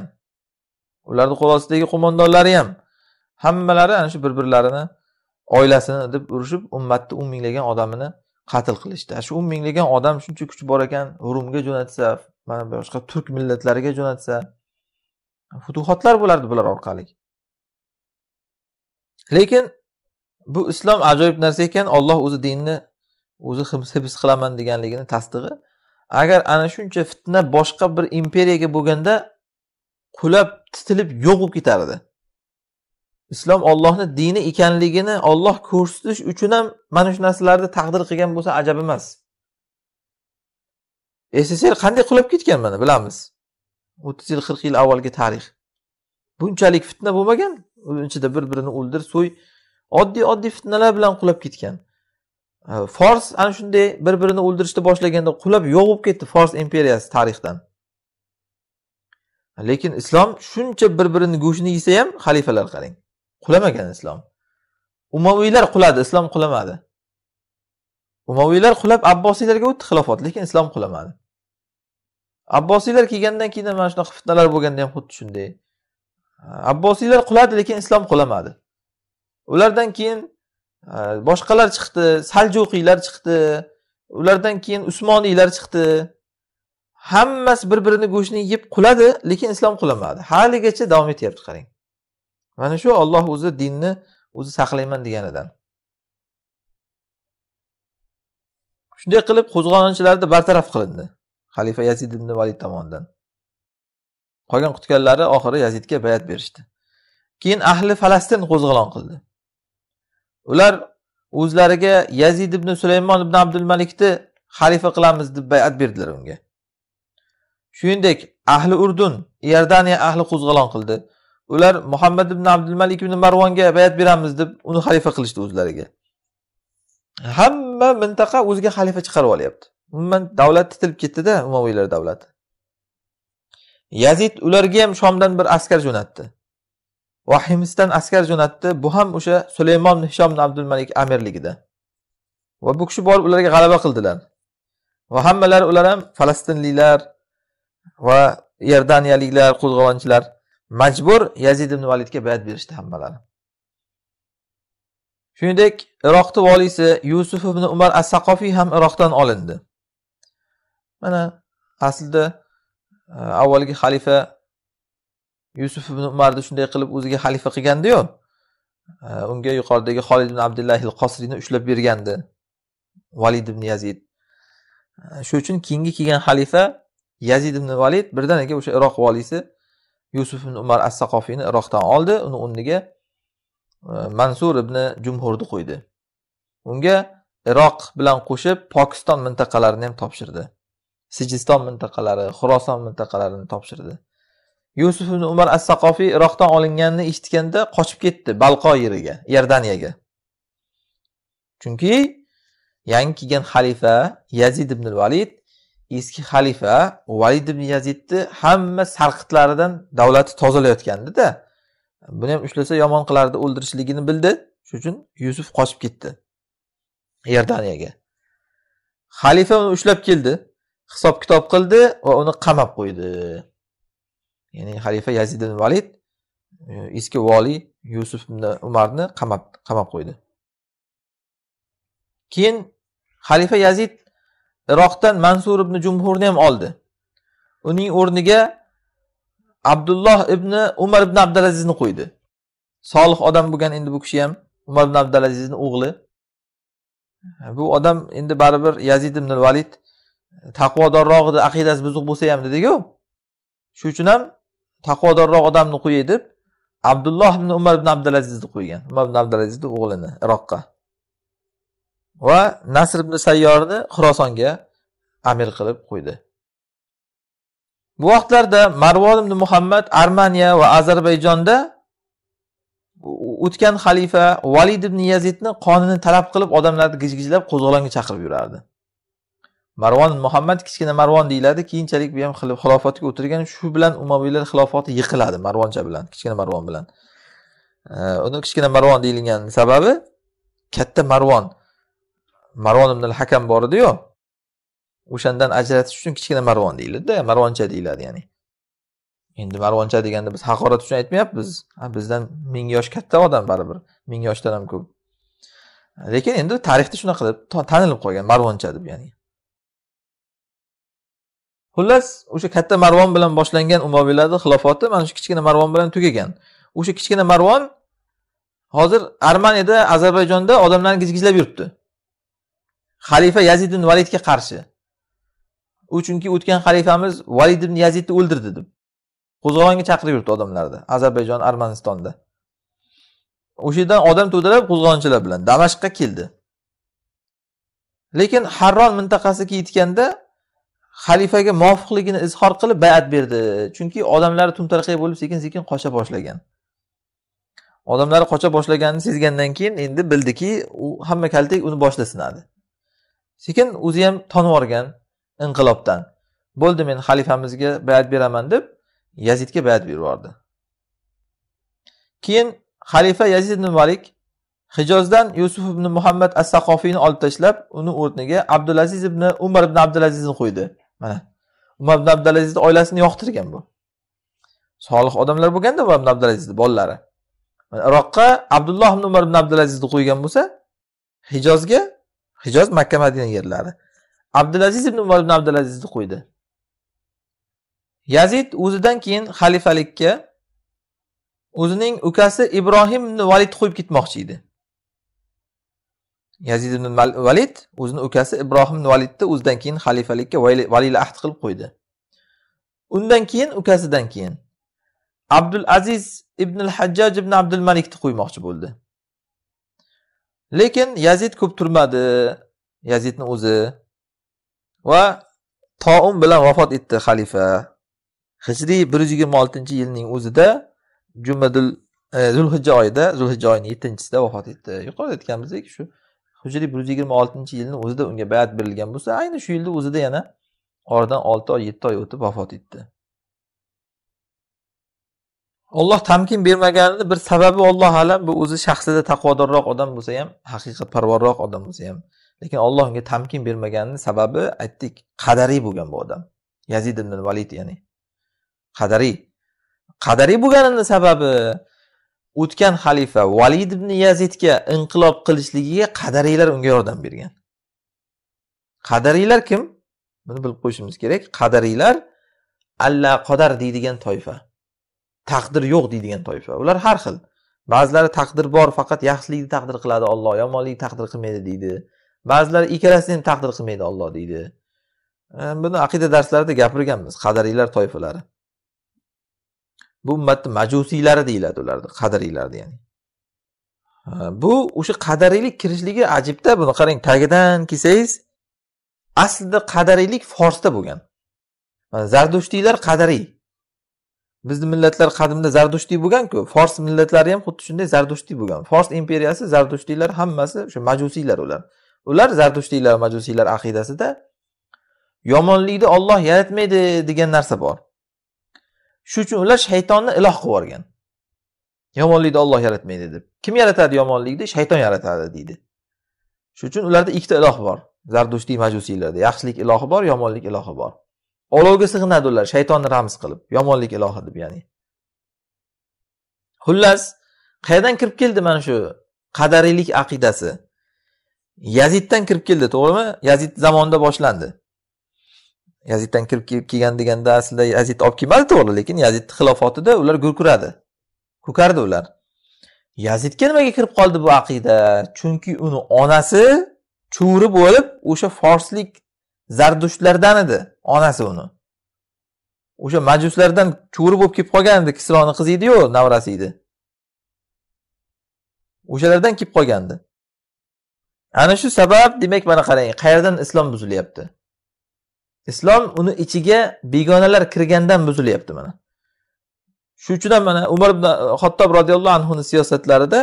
ularni qo'l ostidagi qo'mondonlari ham hammalari ana shu bir birlarini oilasini deb urushib ummatni o'n minglagan odamini qatl qilishdi shu o'n minglagan odam shuncha kuch bor ekan rumga jo'natsa mana boshqa turk millatlariga jo'natsa futuhotlar bo'lardi bular orqali lekin bu islom ajoyib narsa ekan olloh o'zi dinni o'zi hibs qilaman deganligini tasdig'i agar ana shuncha fitna boshqa bir imperiyaga bo'lganda qulab titilib yo'q bo'lib ketar edi islom ollohni dini ekanligini olloh ko'rsatish uchun ham mana shu narsalarni taqdir qilgan bo'lsa ajab emas sssr qanday qulab ketgan mana bilamiz o'ttiz yil qirq yil avvalgi tarix bunchalik fitna bo'lmagan ichida bir birini o'ldir so'y oddiy oddiy fitnalar bilan qulab ketgan fors э, ana shunday bir birini o'ldirishni boshlaganda qulab yo'q bo'lib ketdi fors imperiyasi tarixdan lekin islom shuncha bir birini go'shtini yesa ham xalifalar qarang qulamagan islom umaviylar quladi islom qulamadi umaviylar qulab abbosiylarga o'tdi xilofat lekin islom qulamadi abbosiylar kelgandan keyin mana shunaqa fitnalar bo'lganda ham xuddi shunday abbosiylar quladi lekin islom qulamadi ulardan keyin boshqalar chiqdi saljuqiylar chiqdi ulardan keyin usmoniylar chiqdi hammasi bir birini go'shtini yeb quladi lekin islom qulamadi haligacha davom etyapti qarang mana shu olloh o'zi dinni o'zi saqlayman deganidan shunday qilib qo'zg'olonchilarni bartaraf qilindi xalifa yazid ibn valid tomonidan qolgan qutganlari oxiri yazidga bayat berishdi keyin ahli falastin qo'zg'olon qildi ular o'zlariga yazid ibn sulaymon ibn abdul malikni xalifa qilamiz deb bayat berdilar unga shuningdek ahli urdun iordaniya ahli qo'zg'olon qildi ular muhammad ibn abdul malik ibn marvonga bayat beramiz deb uni xalifa qilishdi o'zlariga hamma mintaqa o'ziga xalifa chiqarib olyapti umuman davlat titilib ketdida umaviylar davlati yazid ularga ham shomdan bir askar jo'natdi vahimisdan askar jo'natdi bu ham o'sha sulaymon hishom abdul malik amirligida va bu kishi borib ularga g'alaba qildilar va hammalari ular ham falastinliklar va iordaniyaliklar qo'zg'olonchilar majbur yazid ibn validga bayat berishdi hammalari shuningdek iroqni voliysi yusuf ibn umar as saqofiy ham iroqdan olindi mana aslida e, avvalgi xalifa yusuf ibn umarni shunday qilib o'ziga xalifa qilgandiyu unga yuqoridagi xolid ibn abdullah il qosriyni ushlab bergandi valid ibn yazid shu uchun keyingi kelgan xalifa yazid ibn valid birdaniga o'sha iroq voliysi yusuf ibn umar as saqofiyni iroqdan oldi uni o'rniga e, mansur ibn jumhurni qo'ydi unga iroq bilan qo'shib pokiston mintaqalarini ham topshirdi sijiston mintaqalari xuroson mintaqalarini topshirdi yusuf ibn umar as saqofiy iroqdan olinganini eshitganda qochib ketdi balqo yeriga iordaniyaga chunki yangi kelgan xalifa yazid ibn valid eski xalifa valid ibn yazidni hamma sarqitlaridan davlati tozalayotgandida buni ham ushlasa yomon qilardi o'ldirishligini bildi shuning uchun yusuf qochib ketdi iordaniyaga xalifa uni ushlab keldi hisob kitob qildi va uni qamab qo'ydi ya'ni xalifa yazid ibn valid e, eski voliy yusuf ibn umarni qamab qamab qo'ydi keyin xalifa yazid iroqdan mansur ibn jumhurni ham oldi uning o'rniga abdulloh ibn umar ibn abdulazizni qo'ydi solih odam bo'lgan endi bu kishi ham umar ibn abdulazizni o'g'li bu odam endi baribir yazid ibn valid taqvodorroq edi aqidasi buzuq bo'lsa ham dediku shuning uchun ham taqvodorroq odamni qo'yay deb abdulloh ibn umar ibn abdulazizni qo'ygan umar ibn abdulazizni o'g'lini iroqqa va nasr ibn sayyorni xurosonga amir qilib qo'ydi bu vaqtlarda marvon ibn muhammad armaniya va ozarbayjonda o'tgan xalifa valid ibn yazidni qonini talab qilib odamlarni gijgijlab qo'zg'olonga chaqirib yurardi marvon muhammad kichkina marvon deyiladi keyinchalik bu ham xilofatga o'tirgan shu bilan umaviylar xilofati yiqiladi marvoncha bilan kichkina marvon bilan uni kichkina marvon deyilgan sababi katta marvon marvon ibn hakam bor ediyu o'shandan ajratish uchun kichkina marvon deyiladida marvoncha deyiladi ya'ni endi marvoncha deganda biz haqorat uchun aytmayapmiz bizdan ming yosh katta odam baribir ming yoshdan ham ko'p lekin endi tarixda shunaqa qilib tanilib qolgan marvoncha deb ya'ni xullas o'sha katta marvon bilan boshlangan umoviylarni xilofoti mana shu kichkina marvon bilan tugagan o'sha kichkina marvon hozir armaniyada ozarbayjonda odamlarni gizgizlab yuribdi xalifa yazid ibn validga qarshi u chunki o'tgan xalifamiz valid ibn yazidni o'ldirdi deb qo'zg'olonga chaqirib yuribdi odamlarni ozarbayjon armanistonda o'sha yerdan odam to'dalab qo'zg'olonchilar bilan damashqqa keldi lekin harron mintaqasiga yetganda xalifaga muvofiqligini izhor qilib bayat berdi chunki odamlari tumtarqiy bo'lib sekin sekin qocha boshlagan odamlar qocha boshlaganini sezgandan keyin endi bildiki u hamma kaltak uni boshida sinadi sekin o'zi ham tonib yuborgan inqilobdan bo'ldi men xalifamizga bayat beraman deb yazidga bayat berib yubordi keyin xalifa yazid ibn malik hijozdan yusuf ibn muhammad as saqofiyni olib tashlab uni o'rniga abdulaziz ibn umar ibn abdulazizni qo'ydi mana umar ibn abdulazizni oilasini yoqtirgan bu solih odamlar bo'lganda umar ibn abdulazizni bolalari iroqqa abdulloh ibn umar ibn abdulazizni qo'ygan bo'lsa hijozga hijoz makka madina yerlari abdulaziz ibn umar ibn abdulazizni qo'ydi yazid o'zidan keyin xalifalikka o'zining ukasi ibrohim ibn valid qo'yib ketmoqchi edi yazid ibn valid o'zini ukasi ibrohim validni o'zidan keyin xalifalikka valiyla ahd qilib qo'ydi undan keyin ukasidan keyin abdul aziz ibn hajjaj ibn abdul malikni qo'ymoqchi bo'ldi lekin yazid ko'p turmadi yazidni o'zi va toun bilan vafot etdi xalifa hijriy bir yuz yigirma oltinchi yilning o'zida jumadul zulhijja e, oyida zulhijja oyini yettinchisida vafot etdi yuqorida aytganimizdek shu hijriy bir yuz yigirma oltinchi yilni o'zida unga bayat berilgan bo'lsa ayni shu yilni o'zida yana oradan olti oy yetti oy o'tib vafot etdi olloh tamkin bermaganini bir sababi olloh alam bu o'zi shaxsida taqvodorroq odam bo'lsa ham haqiqatparvarroq odam bo'lsa ham lekin olloh unga tamkin bermaganini sababi aytdik qadariy bo'lgan bu odam yazid ibn valid ya'ni qadariy qadariy bo'lganini sababi o'tgan xalifa valid ibn yazidga inqilob qilishligiga qadariylar unga yordam bergan qadariylar kim buni bilib qo'yishimiz kerak qadariylar alla qodar deydigan toifa taqdir yo'q deydigan toifa ular har xil ba'zilari taqdir bor faqat yaxshilikni taqdir qiladi olloh yomonlikni taqdir qilmaydi deydi ba'zilari ikkalasini ham taqdir qilmaydi olloh deydi ehm, buni aqida darslarida gapirganmiz qadariylar toifalari bu ummatni majusiylari deyiladi ularni qadariylarni ya'ni bu o'sha qadariylik kirishligi ajibda buni qarang tagidan kelsangiz aslida qadariylik forsda bo'lgan zardushtiylar qadariy bizni millatlar qadimda zardushtiy bo'lganku fors millatlari ham xuddi shunday zardushtiy bo'lgan fors imperiyasi zardushtiylar hammasi o'sha majusiylar ular ular zardushtiylar majusiylar aqidasida yomonlikni olloh yaratmaydi degan narsa bor shuning uchun ular shaytonni iloh qilib yuborgan yomonlikni olloh yaratmaydi deb kim yaratadi yomonlikni shayton yaratadi deydi shuning uchun ularda ikkita iloh bor zardushtiy majusiylarda yaxshilik ilohi bor yomonlik ilohi bor olovga sig'inadi ular shaytonni ramz qilib yomonlik ilohi deb ya'ni xullas qayerdan kirib keldi mana shu qadariylik aqidasi yaziddan kirib keldi to'g'rimi yazid zamonida boshlandi yaziddan kirib kelgan deganda aslida yazid olib kelmadi to'g'ri lekin yazidni xilofatida ular gurkuradi ko'kardi ular yazidga nimaga kirib qoldi bu aqida chunki uni onasi chuvri bo'lib o'sha forslik zardushlardan edi onasi uni o'sha majuslardan chuvri bo'lib kelib qolgan edi kisroni qizi ediyu navrasi edi o'shalardan kelib qolgandi ana shu sabab demak mana qarang qayerdan islom buzilyapti islom uni ichiga begonalar kirgandan buzilyapti mana shu uchun ham mana umar ibn xattob roziyallohu anhuni siyosatlarida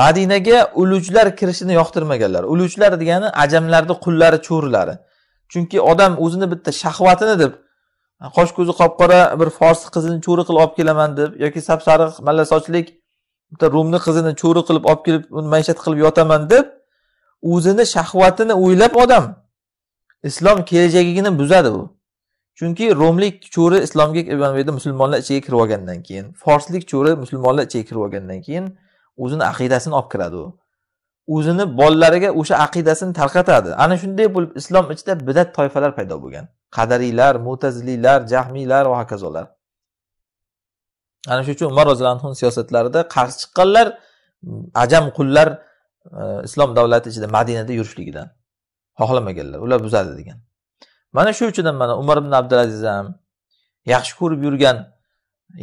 madinaga ulujlar kirishini yoqtirmaganlar ulujlar degani ajamlarni qullari cho'rilari chunki odam o'zini bitta shahvatini deb qosh ko'zi qop qora bir fors qizini cho'ri qilib olib kelaman deb yoki sap sariq malla sochlik bitta rumni qizini cho'ri qilib olib kelib uni maishat qilib yotaman deb o'zini shahvatini o'ylab odam islom kelajagini buzadi u chunki romlik cho'ri islomga musulmonlar ichiga kirib olgandan keyin forslik cho'ri musulmonlar ichiga kirib olgandan keyin o'zini aqidasini olib kiradi u o'zini bolalariga o'sha aqidasini tarqatadi ana shunday bo'lib islom ichida bidat toifalar paydo bo'lgan qadariylar mo'taziliylar jahmiylar va hokazolar ana shuning uchun umar roziyallohu anhuni siyosatlarida qarshi chiqqanlar ajam qullar e, islom davlati ichida madinada yurishligidan xohlamaganlar ular buzadi degan mana shu uchun ham mana umar ibn abdulaziz ham yaxshi ko'rib yurgan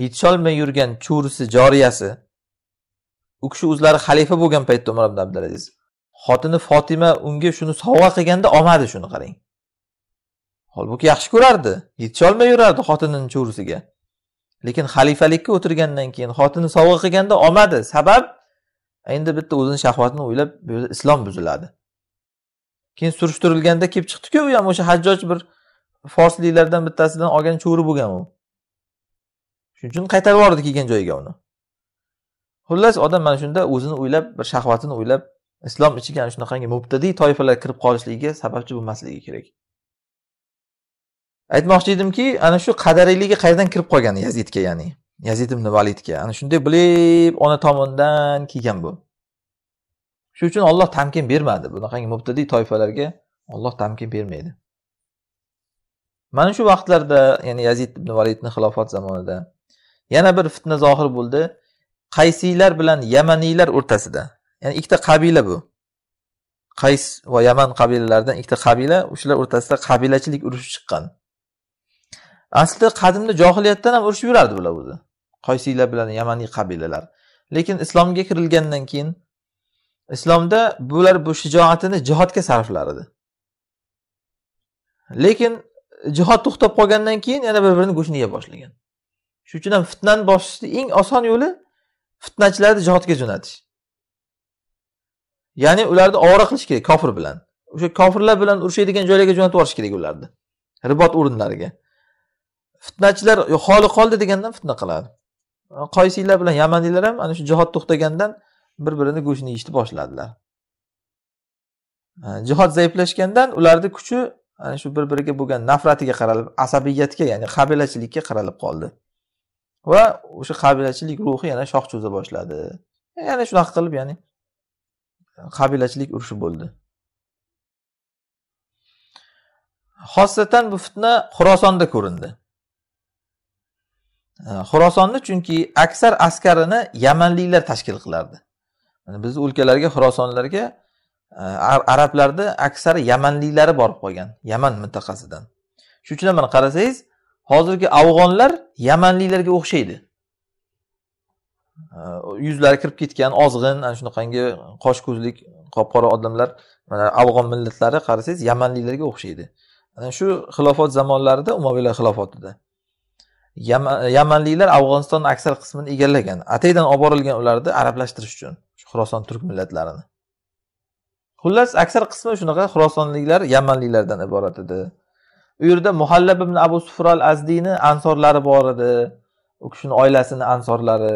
yetisholmay yurgan cho'risi joriyasi u kishi o'zlari xalifa bo'lgan paytda umar ibn abdulaziz xotini fotima unga shuni sovg'a qilganda olmadi shuni qarang holbuki yaxshi ko'rardi yetisholmay yurardi xotinini cho'risiga lekin xalifalikka o'tirgandan keyin xotini sovg'a qilganda olmadi sabab endi bitta o'zini shahvatini o'ylab bu yerda islom buziladi keyin surishtirilganda kelib chiqdiku u ham o'sha hajjoj bir forsliklardan bittasidan olgan cho'ri bo'lgan u shuning uchun qaytarib yubordi kelgan joyiga uni xullas odam mana shunda o'zini o'ylab bir shahvatini o'ylab islom ichiga ana shunaqangi mubtadiy toifalar kirib qolishligiga sababchi bo'lmasligi kerak aytmoqchi edimki ana shu qadariyligi qayerdan kirib qolgan yazidga ya'ni yazid ibn validga ana shunday bilib ona tomondan kelgan bu shuning uchun olloh tamkin bermadi bunaqangi mubtadiy toifalarga olloh tamkin bermaydi mana shu vaqtlarda ya'ni yazid ibn validni xilofat zamonida yana bir fitna zohir bo'ldi qaysiylar bilan yamaniylar o'rtasida ya'ni ikkita qabila bu qays va yaman qabilalaridan ikkita qabila o'shalar o'rtasida qabilachilik urushi chiqqan aslida qadimda johiliyatdan ham urushib yurardi bular o'zi qoysiylar bilan yamaniy qabilalar lekin islomga kirilgandan keyin islomda bular bu shijoatini jihodga sarflar edi lekin jihod to'xtab qolgandan keyin yana bir birini go'shtini yeya boshlagan shuning uchun ham fitnani bosishni eng oson yo'li fitnachilarni jihodga jo'natish ya'ni ularni ovora qilish kerak kofir bilan o'sha kofirlar bilan urushadigan joylarga jo'natib yuborish kerak ularni ribot o'rinlariga fitnachilar holi qoldi deganda fitna qiladi qoysiylar bilan yamaniylar ham ana shu jihod to'xtagandan bir birini go'shtini yeyishni boshladilar jihod zaiflashgandan ularni kuchi ana shu bir biriga bo'lgan nafratiga qaralib asabiyatga ya'ni qabilachilikka qaralib qoldi va o'sha qabilachilik ruhi yana shox cho'za boshladi yana shunaqa qilib ya'ni qabilachilik urushi bo'ldi xosatan bu fitna xurosonda ko'rindi xurosonni chunki aksar askarini yamanliklar tashkil qilardi yani bizni o'lkalarga xurosonlarga e, arablarni aksari yamanliklari borib qolgan yaman mintaqasidan shuning uchun mana qarasangiz hozirgi afg'onlar yamanliklarga o'xshaydi e, yuzlari kirib ketgan ozg'in ana shunaqangi qosh ko'zlik qop qora odamlar mana afg'on millatlari qarasangiz yamanliklarga o'xshaydi ana shu xilofat zamonlarida umaviylar xilofatida yamanliklar afg'onistonni aksar qismini egallagan ataydan olib borilgan ularni arablashtirish uchun xuroson turk millatlarini xullas aksar qismi shunaqa xurosonliklar yamanliklardan iborat edi u yerda muhallab ibn abu sufral azdiyni ansorlari bor edi u kishini oilasini ansorlari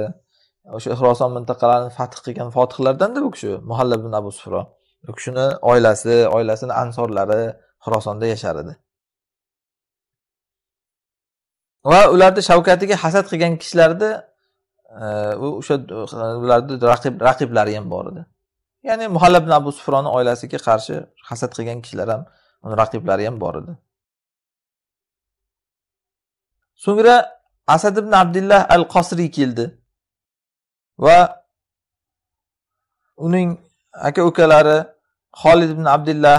o'sha xuroson mintaqalarini fath qilgan fotihlardanda bu kishi muhallab ibn abu sufro u kishini oilasi oilasini ansorlari xurosonda yashar edi va ularni shavkatiga hasad qilgan kishilarni u o'sha ularni raqib raqiblari ham bor edi ya'ni muhallab ibn abu sufroni oilasiga qarshi hasad qilgan kishilar ham uni raqiblari ham bor edi so'ngra asad ibn abdullah al qosriy keldi va uning aka ukalari xolid ibn abdullah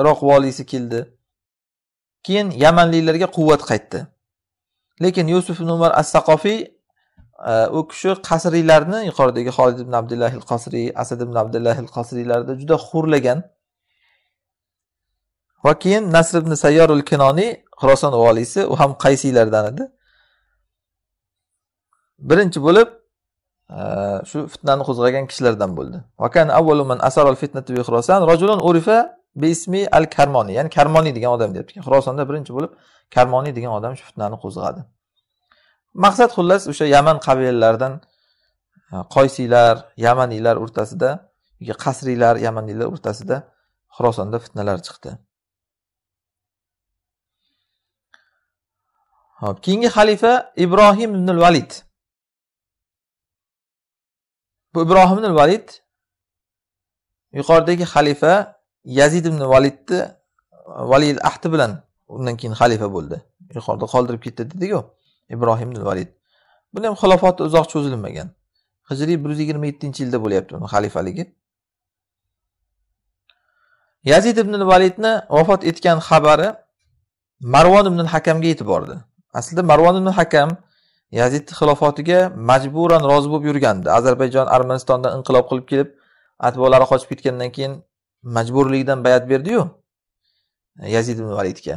iroq voliysi keldi keyin yamanliklarga quvvat qaytdi lekin yusuf ibn umar as saqofiy Э, u kishi qasriylarni yuqoridagi holid ibn il qasriy asad ibn il qasriylarni juda xo'rlagan va keyin nasr ibn sayyorul kinoniy xuroson voliysi u ham qaysiylardan edi birinchi bo'lib e, shu fitnani qo'zg'agan kishilardan bo'ldi vakan bi rajulun urifa bi ismi al karmoniy ya'ni karmoniy degan odam deyapti xurosonda birinchi bo'lib karmoniy degan odam shu fitnani qo'zg'adi maqsad xullas o'sha yaman qabilalaridan e, qoysiylar yamaniylar o'rtasida yoki qasriylar yamaniylar o'rtasida xurosonda fitnalar chiqdi hop keyingi xalifa ibrohim ibn valid bu ibrohim ibn valid yuqoridagi xalifa yazid ibn validni valiy e, ahdi bilan undan keyin xalifa bo'ldi yuqorida qoldirib ketdi dediku ibrohim valid buni ham xilofoti uzoq cho'zilmagan hijriy bir yuz yigirma yettinchi yilda bo'lyapti uni xalifaligi yazid ibn validni vafot etgan xabari marvon ibn hakamga yetib bordi aslida marvon ibn hakam yazid xilofotiga majburan rozi bo'lib yurgandi ozarbayjon armanistondan inqilob qilib kelib atbolari qochib ketgandan keyin majburlikdan bayat berdiyu yazid ibn validga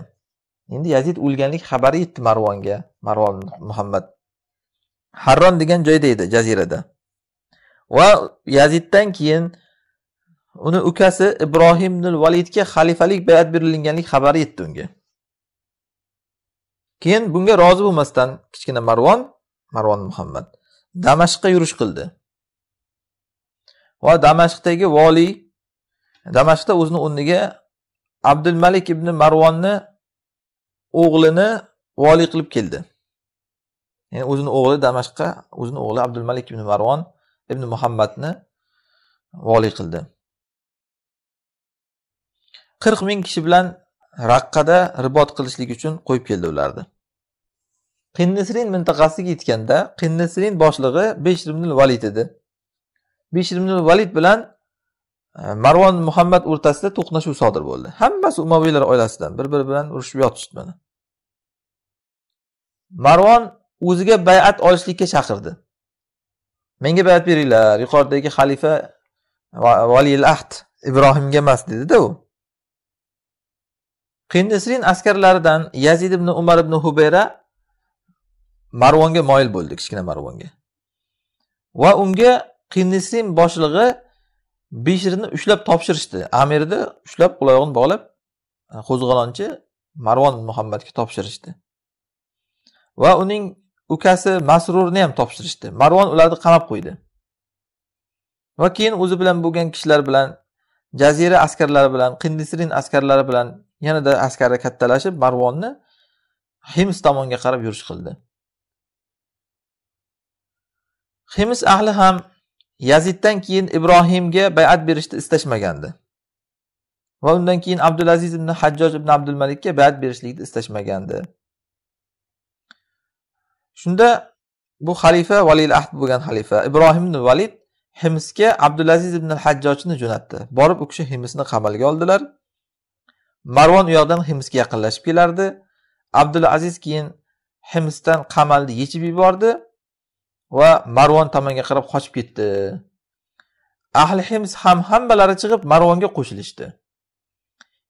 endi yazid o'lganlik xabari yetdi marvonga marvon muhammad harron degan joyda edi jazirada va yaziddan keyin uni ukasi ibrohim validga xalifalik bayat berilganlik xabari yetdi unga keyin bunga rozi bo'lmasdan kichkina marvon marvon muhammad damashqqa yurish qildi va damashqdagi voliy damashqda o'zini o'rniga abdul malik ibn marvonni o'g'lini voliy qilib keldi ya'ni o'zini o'g'li damashqqa o'zini o'g'li abdul malik ibn marvon ibn muhammadni voliy qildi qirq ming kishi bilan raqqada ribot qilishlik uchun qo'yib keldi ularni qinnisrin mintaqasiga yetganda qinnisrin boshlig'i beshrimnul valid edi beshrimnul valid bilan marvon muhammad o'rtasida to'qnashuv sodir bo'ldi hammasi umaviylar oilasidan bir biri bilan urushib yotishdi mana marvon o'ziga bay'at olishlikka chaqirdi menga bay'at beringlar yuqoridagi xalifa valiyil ahd ibrohimga emas dedida u qindisrin askarlaridan yazid ibn umar ibn hubayra marvonga moyil bo'ldi kichkina marvonga va unga qindisrin boshlig'i beshirni ushlab topshirishdi amirni ushlab qulog'ini bog'lab e, qo'zg'olonchi marvon muhammadga topshirishdi va uning ukasi masrurni ham topshirishdi marvon ularni qamab qo'ydi va keyin o'zi bilan bo'lgan kishilar bilan jazira askarlari bilan qindisrin askarlari bilan yanada askari kattalashib marvonni himis tomonga qarab yurish qildi himis ahli ham yaziddan keyin ibrohimga bayat berishni istashmagandi va undan keyin abdulaziz ibn hajjoj ibn abdul malikka bayat berishlikni istashmagandi shunda bu xalifa valil ahd bo'lgan xalifa ibrohim ibn valid himsga abdulaziz ibn hajjojni jo'natdi borib u kishi himsni qamalga oldilar marvon u yoqdan himsga yaqinlashib kelardi abdulaziz keyin himsdan qamalni yechib yubordi va marvon tomonga qarab qochib ketdi ahli hims ham hammalari chiqib marvonga qo'shilishdi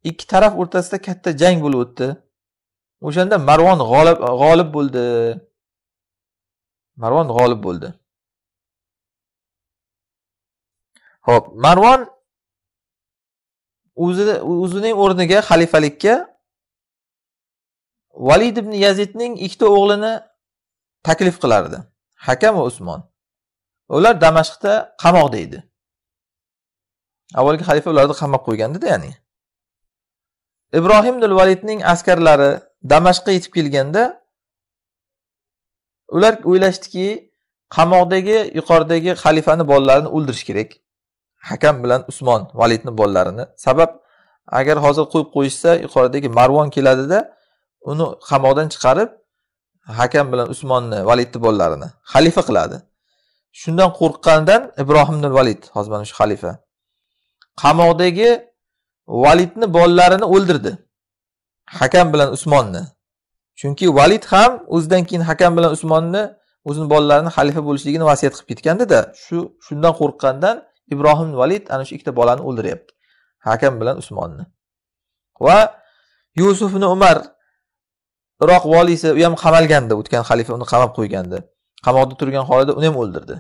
ikki taraf o'rtasida katta jang bo'lib o'tdi o'shanda marvon g'olib g'olib bo'ldi marvon g'olib bo'ldi ho'p marvon o'zining o'rniga xalifalikka valid ibn yazidning ikkita o'g'lini taklif qilardi hakam va usmon ular damashqda qamoqda edi avvalgi xalifa ularni qamab qo'ygandida ya'ni ibrohim validning askarlari damashqqa yetib kelganda ular o'ylashdiki qamoqdagi yuqoridagi xalifani bolalarini o'ldirish kerak hakam bilan usmon validni bolalarini sabab agar hozir qo'yib qo'yishsa yuqoridagi marvon keladida uni qamoqdan chiqarib hakam bilan usmonni validni bolalarini xalifa qiladi shundan qo'rqqanidan ibrohim valid hozir mana shu xalifa qamoqdagi validni bolalarini o'ldirdi hakam bilan usmonni chunki valid ham o'zidan keyin hakam bilan usmonni o'zini bolalarini xalifa bo'lishligini vasiyat qilib ketgandida shu shundan qo'rqqandan ibrohim valid ana shu ikkita bolani o'ldiryapti hakam bilan usmonni va yusufni umar iroq voliysi u ham qamalgandi o'tgan xalifa uni qamab qo'ygandi qamoqda turgan holida uni ham o'ldirdi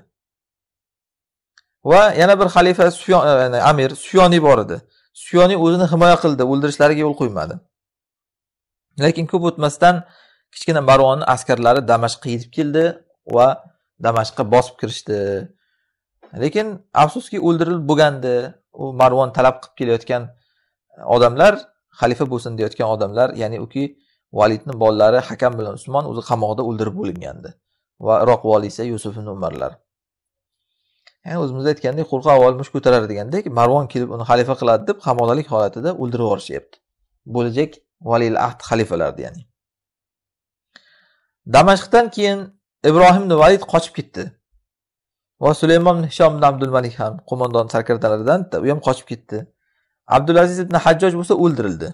va yana bir xalifa sufyon e, yani amir suyoniy bor edi suyoniy o'zini himoya qildi o'ldirishlariga yo'l qo'ymadi lekin ko'p o'tmasdan kichkina marvonni askarlari damashqqa yetib keldi va damashqqa bosib kirishdi lekin afsuski o'ldirilib bo'lgandi u marvon talab qilib kelayotgan odamlar xalifa bo'lsin deyotgan odamlar ya'ni uki validni bolalari hakam bilan usmon o'zi qamoqda o'ldirib bo'lingandi va iroq valisi yusuf ibn umarlar ya'ni o'zimiz aytgandek qo'rqa avval musht ko'tarar degandek marvon kelib uni xalifa qiladi deb qamoqdalik holatida o'ldirib yuborishyapti bo'lajak valil ahd xalifalarni ya'ni damashqdan keyin ibrohim ibn valid qochib ketdi va sulaymon hishom ibn abdul malik ham qo'mondon sarkardalaridan u ham qochib ketdi abdulaziz ibn hajjoj bo'lsa o'ldirildi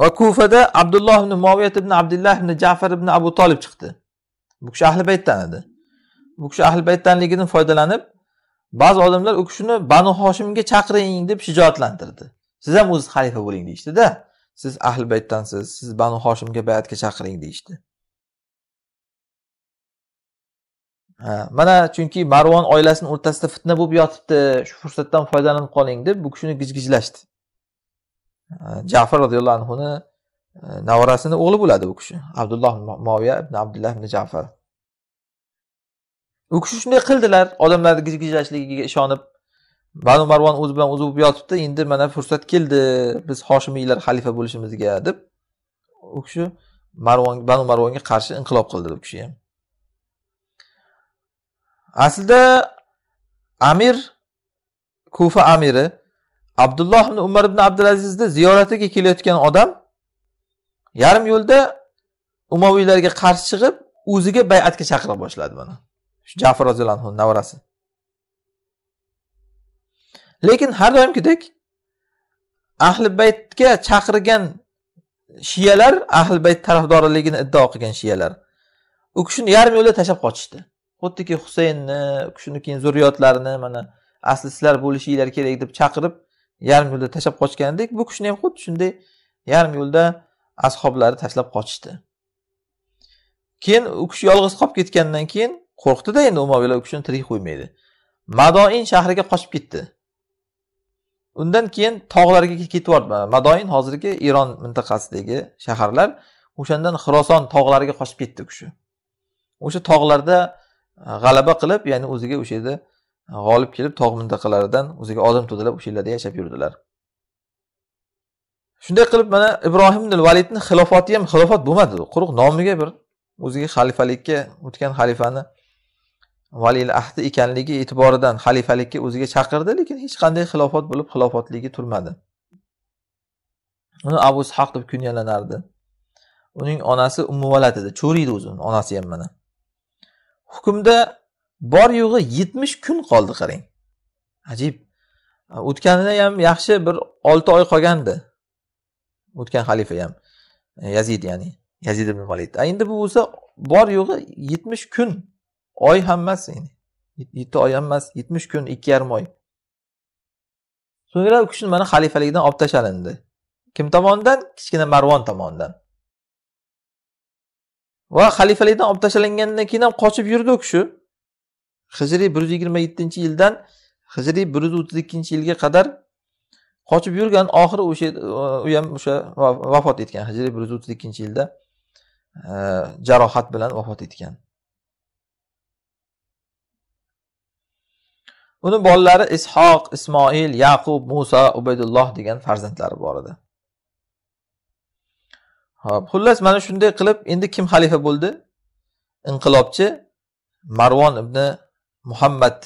va kufada abdulloh ibn moviyat ibn abdullah ibn jafar ibn abu tolib chiqdi bu kishi ahli baytdan edi bu kishi ahli baytdanligidan foydalanib ba'zi odamlar u kishini banu hoshimga chaqiring deb shijoatlantirdi siz ham o'zi xalifa bo'ling deyishdida siz ahli baytdansiz siz banu hoshimga bayatga chaqiring deyishdi mana chunki marvon oilasini o'rtasida fitna bo'lib yotibdi shu fursatdan foydalanib qoling deb bu kishini gijgijlashdi Э, jafar roziyallohu anhuni e, navorasini o'g'li bo'ladi u kishi abdulloh moviya ibn abdullah ibn jafar u kishi shunday qildilar odamlarni gijgijlashligiga ishonib banu marvon o'zi bilan o'zi bo'lib yotibdi endi mana fursat keldi biz hoshimiylar xalifa bo'lishimizga deb u kishi marvon banu marvonga qarshi inqilob qildi u kishi ham aslida amir kufa amiri abdulloh ibn umar ibn abdulazizni ziyoratiga kelayotgan odam yarim yo'lda umaviylarga qarshi chiqib o'ziga bay'atga chaqira boshladi mana shu jafar roziyallohu anhuni nevarasi lekin har doimgidek ahli baytga chaqirgan shiyalar ahli bayt tarafdorligini iddao qilgan shiyalar u kishini yarim yo'lda tashlab qochishdi xuddiki husaynni u kishini keyin zurriyotlarini mana asli sizlar bo'lishinglar kerak deb chaqirib yarim yo'lda tashlab qochgandek bu kishini ham xuddi shunday yarim yo'lda ashoblari tashlab qochishdi keyin u kishi yolg'iz qolib ketgandan keyin qo'rqdida endi umaviylar u kishini tirik qo'ymaydi madoin shahriga qochib ketdi undan keyin tog'larga ketib madoin hozirgi eron mintaqasidagi shaharlar o'shandan xiroson tog'lariga qochib ketdi u kishi o'sha tog'larda e, g'alaba qilib ya'ni o'ziga o'sha yerda g'olib kelib tog' mintaqalaridan o'ziga odam to'dalab o'sha yerlarda yashab yurdilar shunday qilib mana ibrohim validni xilofati ham xilofat bo'lmadi quruq nomiga bir o'ziga xalifalikka o'tgan xalifani valil ahdi ekanligi e'tiboridan xalifalikka o'ziga chaqirdi lekin hech qanday xilofat bo'lib xilofatligi turmadi uni abu ishaq deb kunyalanardi uning onasi umuvalat edi cho'ri edi o'zi onasi ham mana hukmda bor yo'g'i yetmish kun qoldi qarang ajib o'tganida ham yaxshi bir olti oy qolgandi o'tgan xalifa ham e, yazid ya'ni yazid ibn valid endi bu bo'lsa bor yo'g'i yetmish kun oy ham emas yetti oy ham emas yetmish kun ikki yarim oy so'ngra u kishi mana xalifaligidan olib tashlandi kim tomonidan kichkina marvon tomonidan va xalifalikdan olib tashlangandan keyin ham qochib yurdi u kishi hijriy bir yuz yigirma yettinchi yildan hijriy bir yuz o'ttiz ikkinchi yilga qadar qochib yurgan oxiri o'sha u ham o'sha vafot etgan hijriy bir yuz o'ttiz ikkinchi yilda e, jarohat bilan vafot etgan uni bolalari ishoq ismoil yaqub muso ubaydulloh degan farzandlari bor edi hop xullas mana shunday qilib endi kim xalifa bo'ldi inqilobchi marvon ibn muhammad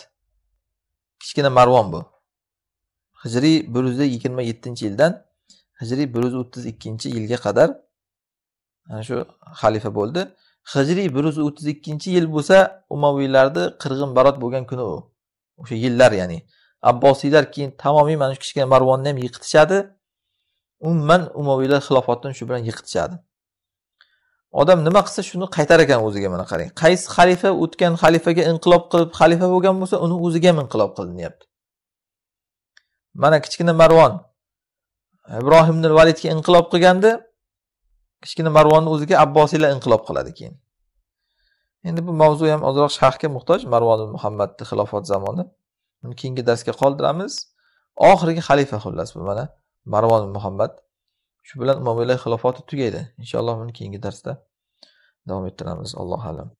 kichkina marvon bu hijriy bir yuz yigirma yettinchi yildan hijriy bir yuz o'ttiz ikkinchi yilga qadar ana shu xalifa bo'ldi hijriy bir yuz o'ttiz ikkinchi yil bo'lsa umaviylarni qirg'in barot bo'lgan kuni u o'sha yillar ya'ni abbosiylar keyin tamomiy mana shu kichkina marvonni ham yiqitishadi umuman umaviylar xilofatni shu bilan yiqitishadi odam nima qilsa shuni qaytar ekan o'ziga mana qarang qaysi xalifa o'tgan xalifaga inqilob qilib xalifa bo'lgan bo'lsa uni o'ziga ham inqilob qilinyapti mana kichkina marvon ibrohim validga inqilob qilganda kichkina marvonni o'ziga abbosiylar inqilob qiladi keyin endi bu mavzu ham ozroq sharhga muhtoj marvon muhammadni xilofat zamoni uni keyingi darsga qoldiramiz oxirgi xalifa xullas bu mana marvon muhammad shu bilan Umaviy xilofati tugaydi inshaalloh uni keyingi darsda davom ettiramiz allohu alam